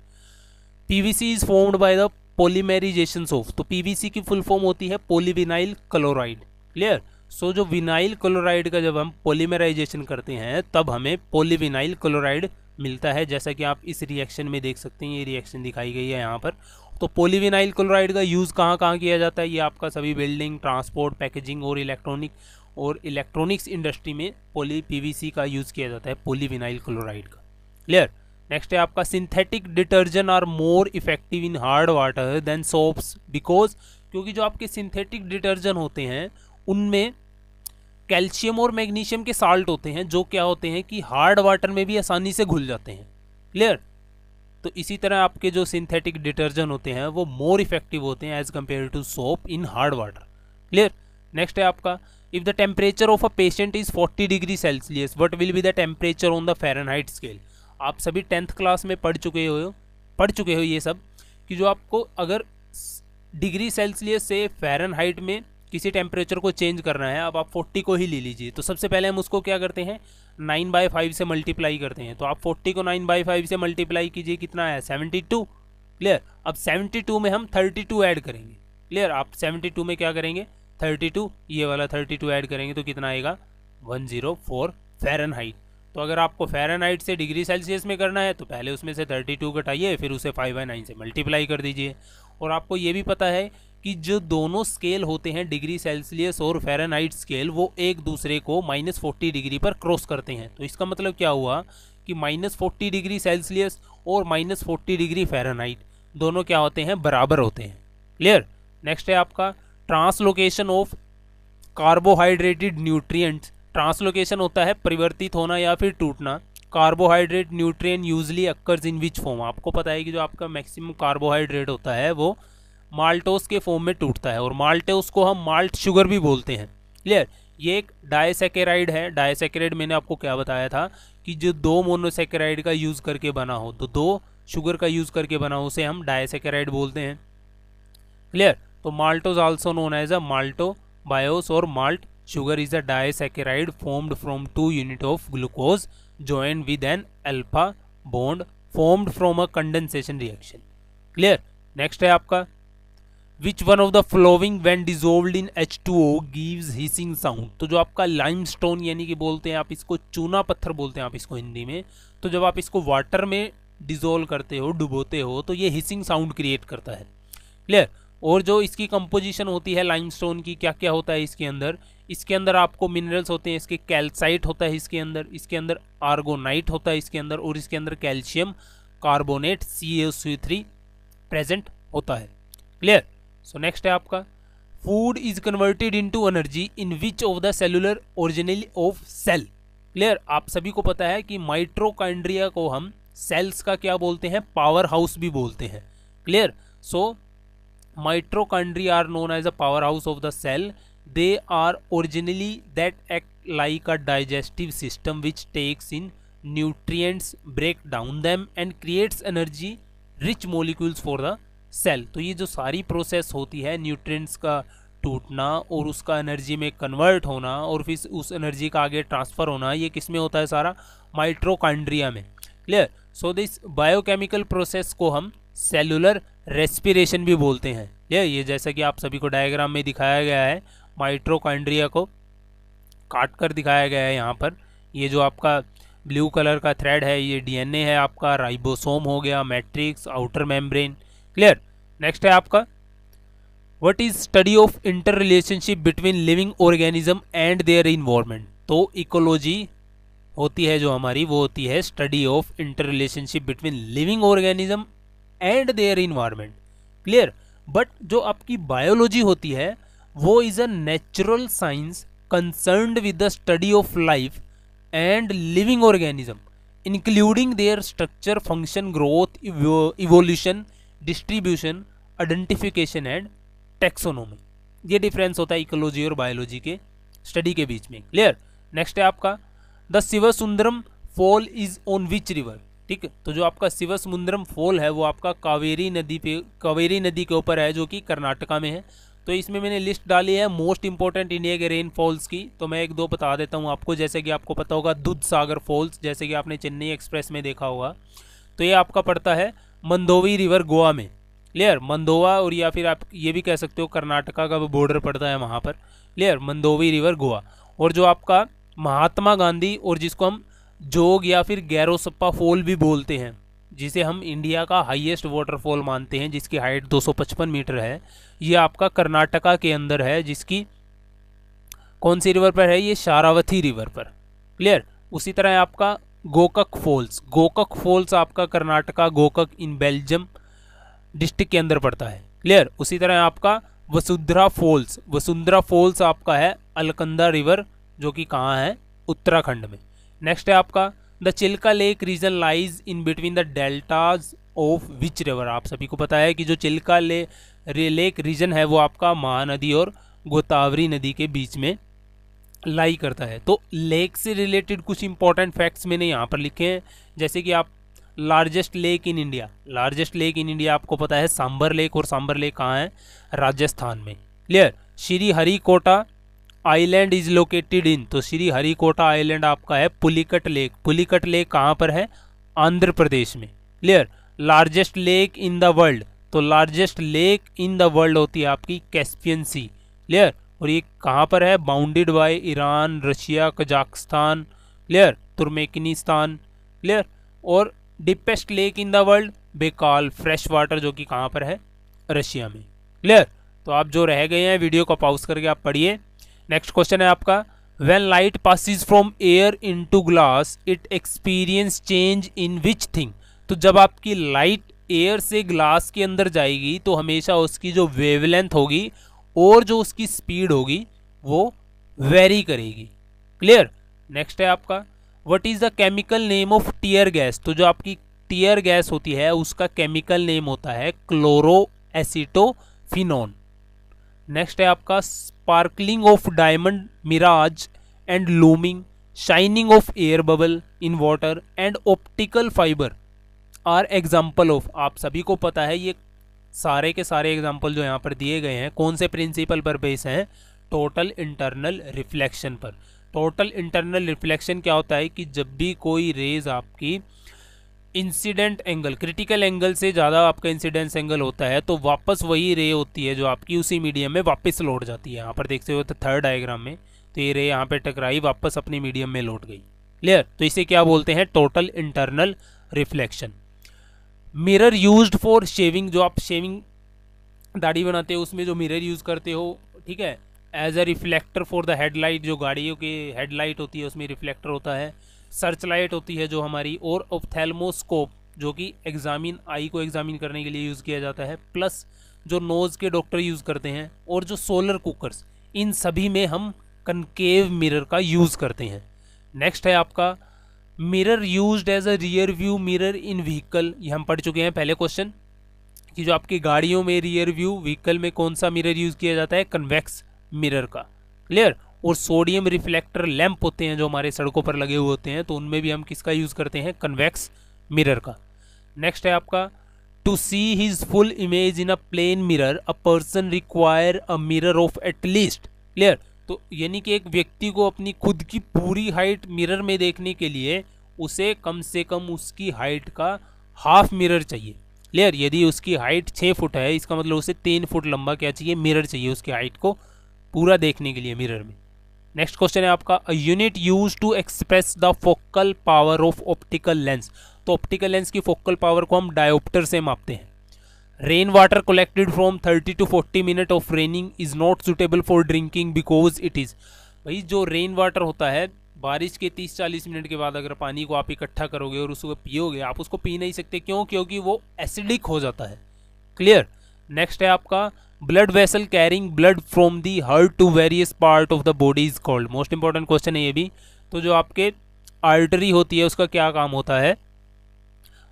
PVC is formed by the polymerization of तो पीवीसी की फुल फॉर्म होती है पोलीविनाइल क्लोराइड क्लियर सो जो विनाइल क्लोराइड का जब हम पोलीमेराइजेशन करते हैं तब हमें पोलीविनाइल क्लोराइड मिलता है जैसा कि आप इस रिएक्शन में देख सकते हैं ये रिएक्शन दिखाई गई है यहाँ पर तो पोलीविनाइल क्लोराइड का यूज़ कहाँ कहाँ किया जाता है ये आपका सभी बिल्डिंग ट्रांसपोर्ट पैकेजिंग और इलेक्ट्रॉनिक और इलेक्ट्रॉनिक्स इंडस्ट्री में पोली पीवीसी का यूज़ किया जाता है पोलीविनाइल क्लोराइड का क्लियर नेक्स्ट है आपका synthetic detergent are more effective in hard water than soaps because क्योंकि जो आपके सिंथेटिक डिटर्जेंट होते हैं उनमें कैल्शियम और मैग्नीशियम के साल्ट होते हैं जो क्या होते हैं कि हार्ड वाटर में भी आसानी से घुल जाते हैं क्लियर तो इसी तरह आपके जो सिंथेटिक डिटर्जेंट होते हैं वो मोर इफेक्टिव होते हैं as compare to soap in hard water clear next है आपका if the temperature of a patient is 40 degree Celsius what will be the temperature on the Fahrenheit scale आप सभी टेंथ क्लास में पढ़ चुके हो पढ़ चुके हो ये सब कि जो आपको अगर डिग्री सेल्सियस से फेरनहाइट में किसी टेम्परेचर को चेंज करना है अब आप फोर्टी को ही ले लीजिए तो सबसे पहले हम उसको क्या करते हैं नाइन बाई फाइव से मल्टीप्लाई करते हैं तो आप फोर्टी को नाइन बाई फाइव से मल्टीप्लाई कीजिए कितना आया सेवेंटी टू क्लियर अब सेवेंटी टू में हम थर्टी टू ऐड करेंगे क्लियर आप सेवेंटी टू में क्या करेंगे थर्टी टू ये वाला थर्टी टू ऐड करेंगे तो कितना आएगा one zero four Fahrenheit तो अगर आपको हाइट से डिग्री सेल्सियस में करना है तो पहले उसमें से टू घटाइए फिर उसे फाइव बाई नाइन से मल्टीप्लाई कर दीजिए और आपको ये भी पता है कि जो दोनों स्केल होते हैं डिग्री सेल्सियस और फेरनहाइट स्केल वो एक दूसरे को माइनस फोर्टी डिग्री पर क्रॉस करते हैं तो इसका मतलब क्या हुआ कि माइनस फोर्टी डिग्री सेल्सियस और माइनस फोर्टी डिग्री फेरनहाइट दोनों क्या होते हैं बराबर होते हैं क्लियर नेक्स्ट है आपका translocation of carbohydrated nutrients translocation होता है परिवर्तित होना या फिर टूटना carbohydrate nutrient usually occurs in which form आपको पता है कि जो आपका मैक्सिमम कार्बोहाइड्रेट होता है वो माल्टोस के फॉर्म में टूटता है और माल्टोस को हम माल्ट शुगर भी बोलते हैं क्लियर ये एक डायसेकेराइड है डायसेकेराइड मैंने आपको क्या बताया था कि जो दो मोनोसेकेराइड का यूज़ करके बना हो तो दो शुगर का यूज़ करके बना हो उसे हम डायसेकेराइड बोलते हैं क्लियर तो maltose also known as a maltobiose और malt sugar is a disaccharide formed from two unit of glucose join with an alpha bond formed from a condensation reaction clear next है आपका which one of the following when dissolved in H two O gives hissing sound तो जो आपका lime stone यानी कि बोलते हैं आप इसको चूना पत्थर बोलते हैं आप इसको हिंदी में तो जब आप इसको वाटर में डिजोल्व करते हो डुबोते हो तो ये हिसिंग साउंड क्रिएट करता है क्लियर और जो इसकी कंपोजिशन होती है लाइम स्टोन की क्या क्या होता है इसके अंदर इसके अंदर आपको मिनरल्स होते हैं इसके कैल्साइट होता है इसके अंदर इसके अंदर आर्गोनाइट होता है इसके अंदर और इसके अंदर कैल्शियम कार्बोनेट सी प्रेजेंट होता है क्लियर सो नेक्स्ट है आपका food is converted into energy in which of the cellular original of cell clear आप सभी को पता है कि माइट्रोकाइंड्रिया को हम सेल्स का क्या बोलते हैं पावर हाउस भी बोलते हैं clear so mitochondria are known as a power house of the cell they are originally that act like a digestive system which takes in nutrients break down them and creates energy rich molecules for the cell तो ये जो सारी process होती है nutrients का टूटना और उसका एनर्जी में कन्वर्ट होना और फिर उस एनर्जी का आगे ट्रांसफ़र होना ये किस में होता है सारा माइट्रोकांड्रिया में clear so this biochemical process को हम सेलुलर रेस्पिरेशन भी बोलते हैं क्लियर ये जैसा कि आप सभी को डायग्राम में दिखाया गया है माइट्रोकांड्रिया को काट कर दिखाया गया है यहाँ पर ये जो आपका ब्लू कलर का थ्रेड है ये डीएनए है आपका राइबोसोम हो गया matrix outer membrane clear next है आपका what is study of inter relationship between living organism and their environment तो इकोलॉजी होती है जो हमारी वो होती है study of inter relationship between living organism and their environment clear but जो आपकी बायोलॉजी होती है वो is a natural science concern with the study of life and living organism including their structure function growth evolution distribution identification and taxonomy ये difference होता है ecology और biology के स्टडी के बीच में क्लियर नेक्स्ट है आपका the Shiva Sundaram fall is on which river ठीक है तो जो आपका शिव समुद्रम फॉल है वो आपका कावेरी नदी पे कावेरी नदी के ऊपर है जो कि कर्नाटका में है तो इसमें मैंने लिस्ट डाली है मोस्ट इंपॉर्टेंट इंडिया के रेनफॉल्स की तो मैं एक दो बता देता हूँ आपको जैसे कि आपको पता होगा दूध सागर फॉल्स जैसे कि आपने चेन्नई एक्सप्रेस में देखा होगा तो ये आपका पड़ता है मंदोवी रिवर गोवा में क्लियर मंदोवा और या फिर आप ये भी कह सकते हो कर्नाटका का बॉर्डर पड़ता है वहाँ पर क्लियर मंदोवी रिवर गोवा और जो आपका महात्मा गांधी और जिसको हम जोग या फिर गैरोसप्पा फॉल भी बोलते हैं जिसे हम इंडिया का हाईएस्ट वाटरफॉल मानते हैं जिसकी हाइट 255 मीटर है ये आपका कर्नाटका के अंदर है जिसकी कौन सी रिवर पर है ये शारावती रिवर पर क्लियर उसी तरह आपका गोकक फॉल्स गोकक फॉल्स आपका Karnataka Gokak in Belgium district के अंदर पड़ता है क्लियर उसी तरह आपका वसुंधरा फॉल्स वसुंधरा फॉल्स आपका है अलकंदा रिवर जो कि कहाँ है उत्तराखंड में नेक्स्ट है आपका the Chilka lake region lies in between the deltas of which river आप सभी को पता है कि जो चिल्का ले, लेक रीजन है वो आपका महानदी और गोतावरी नदी के बीच में लाई करता है तो लेक से रिलेटेड कुछ इंपॉर्टेंट फैक्ट्स मैंने यहाँ पर लिखे हैं जैसे कि आप largest lake in India largest lake in India आपको पता है सांबर लेक और सांबर लेक कहाँ है राजस्थान में clear Sriharikota island is located in तो श्री हरिकोटा आइलैंड आपका है पुलिकट लेक पुलिकट लेक कहाँ पर है आंध्र प्रदेश में clear largest lake in the world तो largest lake in the world होती है आपकी कैस्पियन सी क्लियर और ये कहाँ पर है bounded by Iran Russia Kazakhstan clear Turkmenistan clear और deepest lake in the world Baikal fresh water जो कि कहाँ पर है रशिया में क्लियर तो आप जो रह गए हैं वीडियो को पॉज करके आप पढ़िए नेक्स्ट क्वेश्चन है आपका when light passes from air into glass it experience change in which thing तो जब आपकी लाइट एयर से ग्लास के अंदर जाएगी तो हमेशा उसकी जो वेवलेंथ होगी और जो उसकी स्पीड होगी वो वेरी करेगी क्लियर नेक्स्ट है आपका what is the chemical name of tear gas तो जो आपकी टीयर गैस होती है उसका केमिकल नेम होता है क्लोरो एसिटोफिनोन नेक्स्ट है आपका sparkling of diamond mirage and looming shining of air bubble in water and optical fibre are example of आप सभी को पता है ये सारे के सारे एग्जाम्पल जो यहाँ पर दिए गए हैं कौन से प्रिंसिपल पर बेस हैं टोटल इंटरनल रिफ्लेक्शन पर टोटल इंटरनल रिफ्लेक्शन क्या होता है कि जब भी कोई रेज आपकी इंसिडेंट एंगल क्रिटिकल एंगल से ज़्यादा आपका इंसिडेंस एंगल होता है तो वापस वही रे होती है जो आपकी उसी मीडियम में वापस लौट जाती है यहाँ पर देखते हो तो थर्ड डायग्राम में तो ये रे यहाँ पर टकराई वापस अपनी मीडियम में लौट गई क्लियर तो इसे क्या बोलते हैं total internal reflection mirror used for shaving जो आप शेविंग दाढ़ी बनाते हो उसमें जो मिरर यूज़ करते हो ठीक है as a reflector for the headlight जो गाड़ियों की हेडलाइट होती है उसमें रिफ्लेक्टर होता है सर्च लाइट होती है जो हमारी और ऑप्थेलमोस्कोप जो कि एग्जामिन आई को एग्जामिन करने के लिए यूज़ किया जाता है प्लस जो नोज़ के डॉक्टर यूज़ करते हैं और जो सोलर कुकर्स इन सभी में हम कनकेव मिरर का यूज़ करते हैं नेक्स्ट है आपका mirror used as a rear view mirror in vehicle ये हम पढ़ चुके हैं पहले क्वेश्चन कि जो आपकी गाड़ियों में रियर व्यू व्हीकल में कौन सा मिरर यूज किया जाता है कन्वेक्स मिरर का क्लियर और सोडियम रिफ्लेक्टर लैंप होते हैं जो हमारे सड़कों पर लगे हुए होते हैं तो उनमें भी हम किसका यूज करते हैं कन्वेक्स मिरर का नेक्स्ट है आपका to see his full image in a plane mirror a person require a mirror of at least clear तो यानी कि एक व्यक्ति को अपनी खुद की पूरी हाइट मिरर में देखने के लिए उसे कम से कम उसकी हाइट का हाफ मिरर चाहिए क्लियर यदि उसकी हाइट छः फुट है इसका मतलब उसे तीन फुट लंबा क्या चाहिए मिरर चाहिए उसकी हाइट को पूरा देखने के लिए मिरर में नेक्स्ट क्वेश्चन है आपका unit use to express the focal power of optical lens तो ऑप्टिकल लेंस की फोकल पावर को हम डायोप्टर से मापते हैं rain water collected from thirty to forty minute of raining is not suitable for drinking because it is भाई जो rain water होता है बारिश के 30-40 मिनट के बाद अगर पानी को आप इकट्ठा करोगे और उसको पियोगे आप उसको पी नहीं सकते क्यों क्योंकि वो एसिडिक हो जाता है क्लियर नेक्स्ट है आपका blood vessel carrying blood from the heart to various part of the body is called most important question है ये भी तो जो आपके आर्टरी होती है उसका क्या काम होता है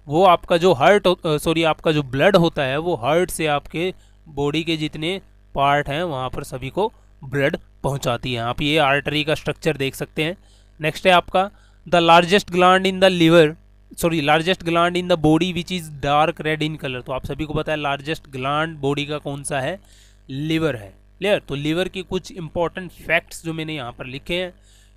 वो आपका जो हार्ट सॉरी आपका जो ब्लड होता है वो हार्ट से आपके बॉडी के जितने पार्ट हैं वहाँ पर सभी को ब्लड पहुँचाती है आप ये आर्टरी का स्ट्रक्चर देख सकते हैं नेक्स्ट है आपका the largest gland in the liver sorry largest gland in the body which is dark red in colour तो आप सभी को पता है लार्जेस्ट ग्लैंड बॉडी का कौन सा है लीवर है क्लियर तो लीवर के कुछ इंपॉर्टेंट फैक्ट्स जो मैंने यहाँ पर लिखे हैं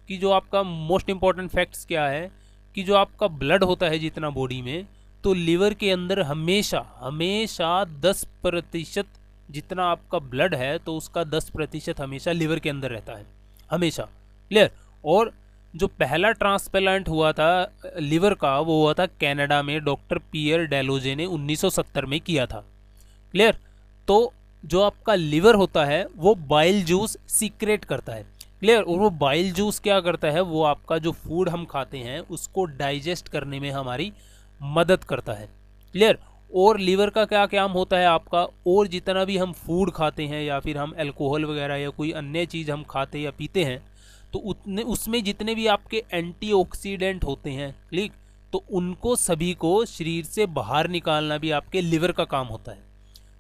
कि जो आपका मोस्ट इंपॉर्टेंट फैक्ट्स क्या है कि जो आपका ब्लड होता है जितना बॉडी में तो लीवर के अंदर हमेशा हमेशा दस प्रतिशत जितना आपका ब्लड है तो उसका दस प्रतिशत हमेशा लीवर के अंदर रहता है हमेशा क्लियर और जो पहला ट्रांसप्लांट हुआ था लीवर का वो हुआ था कनाडा में डॉक्टर पियर डेलोजे ने 1970 में किया था क्लियर तो जो आपका लीवर होता है वो बाइल जूस सीक्रेट करता है क्लियर और वो बाइल जूस क्या करता है वो आपका जो फूड हम खाते हैं उसको डाइजेस्ट करने में हमारी मदद करता है क्लियर और लीवर का क्या काम होता है आपका और जितना भी हम फूड खाते हैं या फिर हम अल्कोहल वगैरह या कोई अन्य चीज़ हम खाते या पीते हैं तो उतने उसमें जितने भी आपके एंटीऑक्सीडेंट होते हैं ठीक तो उनको सभी को शरीर से बाहर निकालना भी आपके लीवर का काम होता है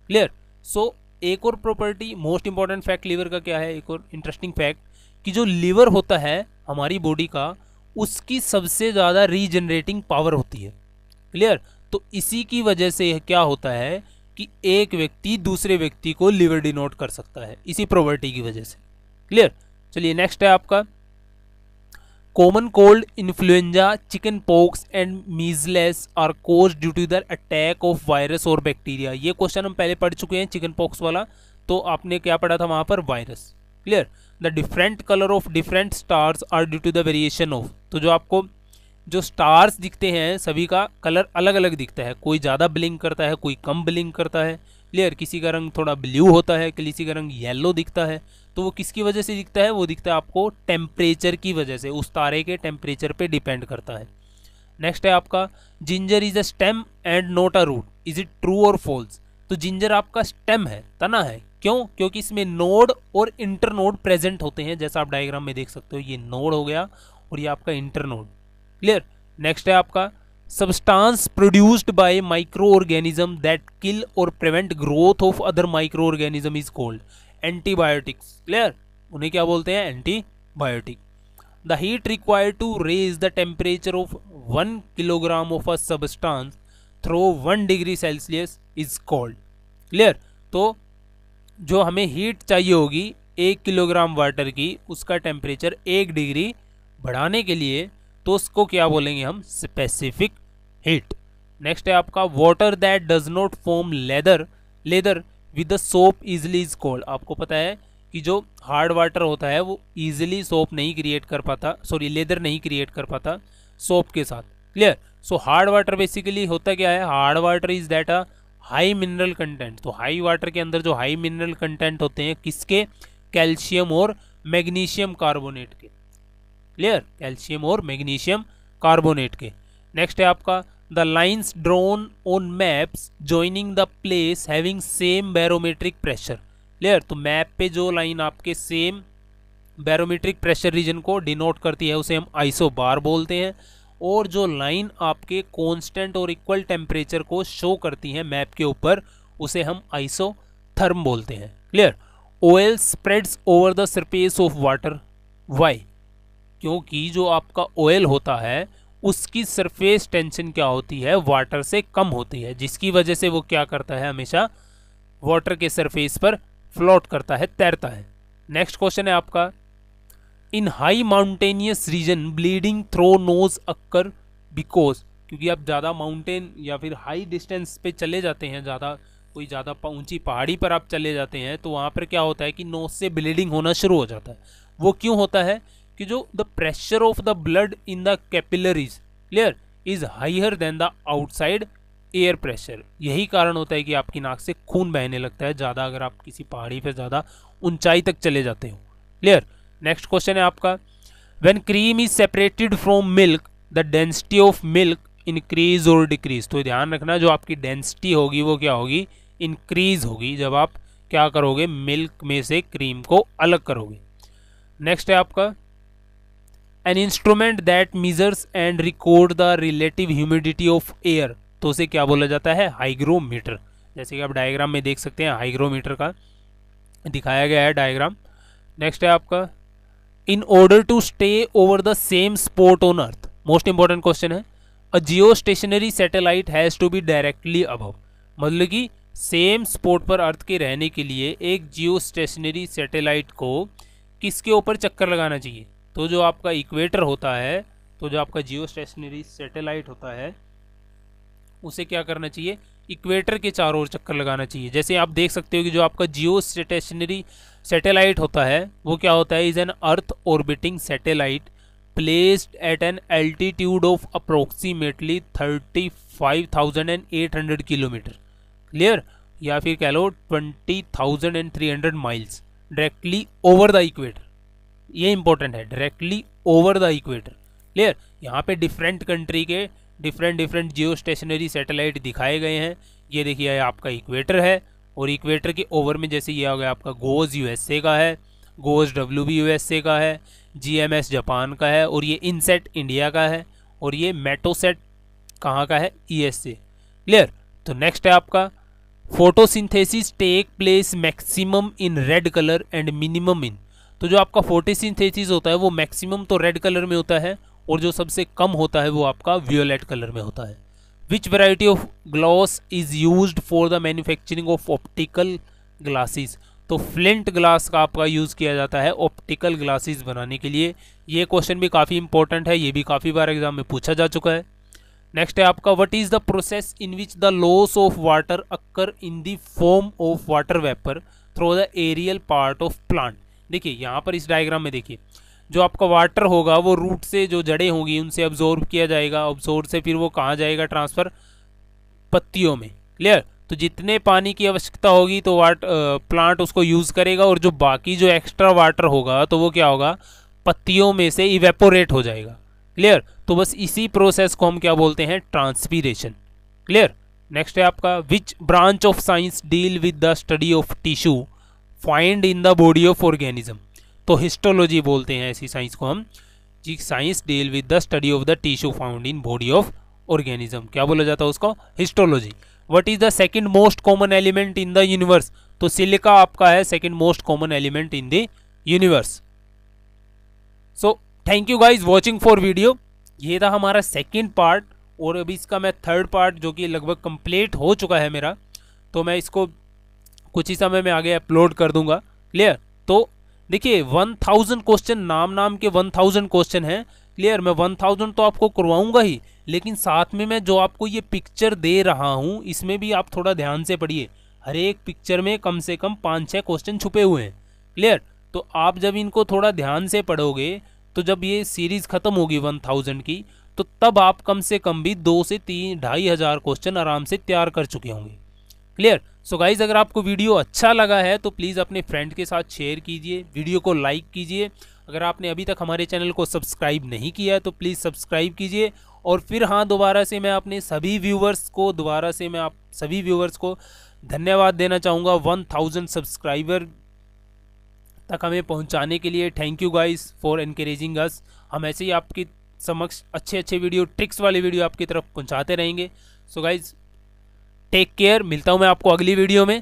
क्लियर सो so, एक और property most important fact liver का क्या है एक और इंटरेस्टिंग फैक्ट कि जो लीवर होता है हमारी बॉडी का उसकी सबसे ज़्यादा रीजनरेटिंग पावर होती है क्लियर तो इसी की वजह से क्या होता है कि एक व्यक्ति दूसरे व्यक्ति को लिवर डिनोट कर सकता है इसी प्रॉपर्टी की वजह से क्लियर चलिए नेक्स्ट है आपका common cold influenza chicken pox and measles are cause due to the attack of virus और बैक्टीरिया ये क्वेश्चन हम पहले पढ़ चुके हैं चिकन पॉक्स वाला तो आपने क्या पढ़ा था वहाँ पर virus clear the different colour of different stars are due to the variation of तो जो आपको जो स्टार्स दिखते हैं सभी का कलर अलग अलग दिखता है कोई ज़्यादा ब्लिंक करता है कोई कम ब्लिंक करता है क्लियर किसी का रंग थोड़ा ब्लू होता है किसी का रंग येलो दिखता है तो वो किसकी वजह से दिखता है वो दिखता है आपको टेम्परेचर की वजह से उस तारे के टेम्परेचर पर डिपेंड करता है नेक्स्ट है आपका ginger is a stem and not a root is it true और फॉल्स तो जिंजर आपका स्टेम है तना है क्यों क्योंकि इसमें नोड और इंटरनोड प्रेजेंट होते हैं जैसा आप डायग्राम में देख सकते हो ये नोड हो गया और ये आपका इंटरनोड क्लियर नेक्स्ट है आपका substance produced by micro organism that kill और prevent growth of other micro organism is called antibiotics clear उन्हें क्या बोलते हैं antibiotic the heat require to raise the temperature of one kilogram of a substance through one degree Celsius is called clear तो जो हमें heat चाहिए होगी एक किलोग्राम वाटर की उसका टेम्परेचर एक डिग्री बढ़ाने के लिए तो उसको क्या बोलेंगे हम स्पेसिफिक हीट नेक्स्ट है आपका water that does not form lather lather with the soap easily is called आपको पता है कि जो हार्ड वाटर होता है वो ईजिली सोप नहीं क्रिएट कर पाता सॉरी लेदर नहीं क्रिएट कर पाता सोप के साथ clear so hard water basically होता क्या है hard water is that a high mineral content तो हाई वाटर के अंदर जो हाई मिनरल कंटेंट होते हैं किसके कैल्शियम और मैग्नीशियम कार्बोनेट के क्लियर कैल्शियम और मैग्नीशियम कार्बोनेट के नेक्स्ट है आपका the lines drawn on maps joining the place having same barometric pressure clear तो मैप पे जो लाइन आपके सेम बैरोमेट्रिक प्रेशर रीजन को डिनोट करती है उसे हम आइसो बार बोलते हैं और जो लाइन आपके कॉन्स्टेंट और इक्वल टेम्परेचर को शो करती है मैप के ऊपर उसे हम आइसो थर्म बोलते हैं clear oil spreads over the surface of water why क्योंकि जो आपका ऑयल होता है उसकी सरफेस टेंशन क्या होती है वाटर से कम होती है जिसकी वजह से वो क्या करता है हमेशा वाटर के सरफेस पर फ्लोट करता है तैरता है नेक्स्ट क्वेश्चन है आपका in high mountainous region bleeding through nose occur because क्योंकि आप ज़्यादा माउंटेन या फिर हाई डिस्टेंस पे चले जाते हैं ज़्यादा कोई ज़्यादा ऊंची पहाड़ी पर आप चले जाते हैं तो वहाँ पर क्या होता है कि नोज से ब्लीडिंग होना शुरू हो जाता है वो क्यों होता है कि जो the pressure of the blood in the capillaries clear is higher than the outside air pressure यही कारण होता है कि आपकी नाक से खून बहने लगता है ज़्यादा अगर आप किसी पहाड़ी पर ज़्यादा ऊंचाई तक चले जाते हो क्लियर नेक्स्ट क्वेश्चन है आपका when cream is separated from milk the density of milk increase और डिक्रीज तो ध्यान रखना जो आपकी डेंसिटी होगी वो क्या होगी इंक्रीज होगी जब आप क्या करोगे मिल्क में से क्रीम को अलग करोगे नेक्स्ट है आपका an instrument that measures and record the relative humidity of air तो उसे क्या बोला जाता है हाइग्रोमीटर जैसे कि आप डायग्राम में देख सकते हैं हाइग्रोमीटर का दिखाया गया है डायग्राम नेक्स्ट है आपका in order to stay over the same spot on earth most important question है a geostationary satellite has to be directly above मतलब कि सेम स्पॉट पर अर्थ के रहने के लिए एक जियो स्टेशनरी सेटेलाइट को किसके ऊपर चक्कर लगाना चाहिए तो जो आपका इक्वेटर होता है तो जो आपका जियो स्टेशनरी सेटेलाइट होता है उसे क्या करना चाहिए इक्वेटर के चारों ओर चक्कर लगाना चाहिए जैसे आप देख सकते हो कि जो आपका जियो स्टेशनरी सेटेलाइट होता है वो क्या होता है is an earth orbiting satellite placed at an altitude of approximately thirty five thousand and eight hundred kilometre clear या फिर कह लो twenty thousand and three hundred miles directly over the equator ये इंपॉर्टेंट है directly over the equator clear यहाँ पे different country के different different geostationary satellite दिखाए गए हैं ये देखिए आपका इक्वेटर है और इक्वेटर के ओवर में जैसे ये आ गया आपका गोज यूएसए का है गोज डब्ल्यू बी का है जीएमएस जापान का है और ये इनसेट इंडिया का है और ये मेटोसेट कहाँ का है ई e क्लियर तो नेक्स्ट है आपका photosynthesis take place maximum in red colour and minimum in तो जो आपका फोटे होता है वो मैक्सिमम तो रेड कलर में होता है और जो सबसे कम होता है वो आपका वियोलेट कलर में होता है which variety of glass is use for the manufacturing of optical glasses तो फ्लिंट ग्लास का आपका यूज़ किया जाता है ऑप्टिकल ग्लासेस बनाने के लिए ये क्वेश्चन भी काफ़ी इंपॉर्टेंट है ये भी काफ़ी बार एग्जाम में पूछा जा चुका है नेक्स्ट है आपका what is the process in which the loss of water occur in the form of water vapour through the aerial part of plant देखिए यहाँ पर इस डायग्राम में देखिए जो आपका वाटर होगा वो रूट से जो जड़ें होंगी उनसे ऑब्जॉर्व किया जाएगा ऑब्जॉर्व से फिर वो कहाँ जाएगा ट्रांसफ़र पत्तियों में क्लियर तो जितने पानी की आवश्यकता होगी तो वाट प्लांट उसको यूज़ करेगा और जो बाकी जो एक्स्ट्रा वाटर होगा तो वो क्या होगा पत्तियों में से इवेपोरेट हो जाएगा क्लियर तो बस इसी प्रोसेस को हम क्या बोलते हैं ट्रांसपीरेशन क्लियर नेक्स्ट है आपका which branch of science deal with the study of tissue find in the body of organism तो हिस्टोलॉजी बोलते हैं ऐसी साइंस को हम जी science deal with the study of the tissue found in body of organism क्या बोला जाता है उसको histology what is the second most common element in the universe तो सिलिका आपका है second most common element in the universe so thank you guys watching for video ये था हमारा सेकेंड पार्ट और अभी इसका मैं थर्ड पार्ट जो कि लगभग कंप्लीट हो चुका है मेरा तो मैं इसको कुछ ही समय में आगे अपलोड कर दूंगा क्लियर तो देखिए वन थाउजेंड क्वेश्चन नाम नाम के वन थाउजेंड क्वेश्चन हैं क्लियर मैं वन थाउजेंड तो आपको करवाऊंगा ही लेकिन साथ में मैं जो आपको ये पिक्चर दे रहा हूँ इसमें भी आप थोड़ा ध्यान से पढ़िए हर एक पिक्चर में कम से कम पाँच छः क्वेश्चन छुपे हुए हैं क्लियर तो आप जब इनको थोड़ा ध्यान से पढ़ोगे तो जब ये सीरीज़ ख़त्म होगी वन थाउजेंड की तो तब आप कम से कम भी दो से तीन ढाई हज़ार क्वेश्चन आराम से तैयार कर चुके होंगे क्लियर सो so गाइज़ अगर आपको वीडियो अच्छा लगा है तो प्लीज़ अपने फ्रेंड के साथ शेयर कीजिए वीडियो को लाइक कीजिए अगर आपने अभी तक हमारे चैनल को सब्सक्राइब नहीं किया है तो प्लीज़ सब्सक्राइब कीजिए और फिर हाँ दोबारा से मैं अपने सभी व्यूवर्स को दोबारा से मैं आप सभी व्यूवर्स को धन्यवाद देना चाहूँगा वन थाउजेंड सब्सक्राइबर तक हमें पहुँचाने के लिए thank you guys for increasing us हम ऐसे ही आपके समक्ष अच्छे अच्छे वीडियो ट्रिक्स वाले वीडियो आपकी तरफ पहुँचाते रहेंगे so so guys take care मिलता हूँ मैं आपको अगली वीडियो में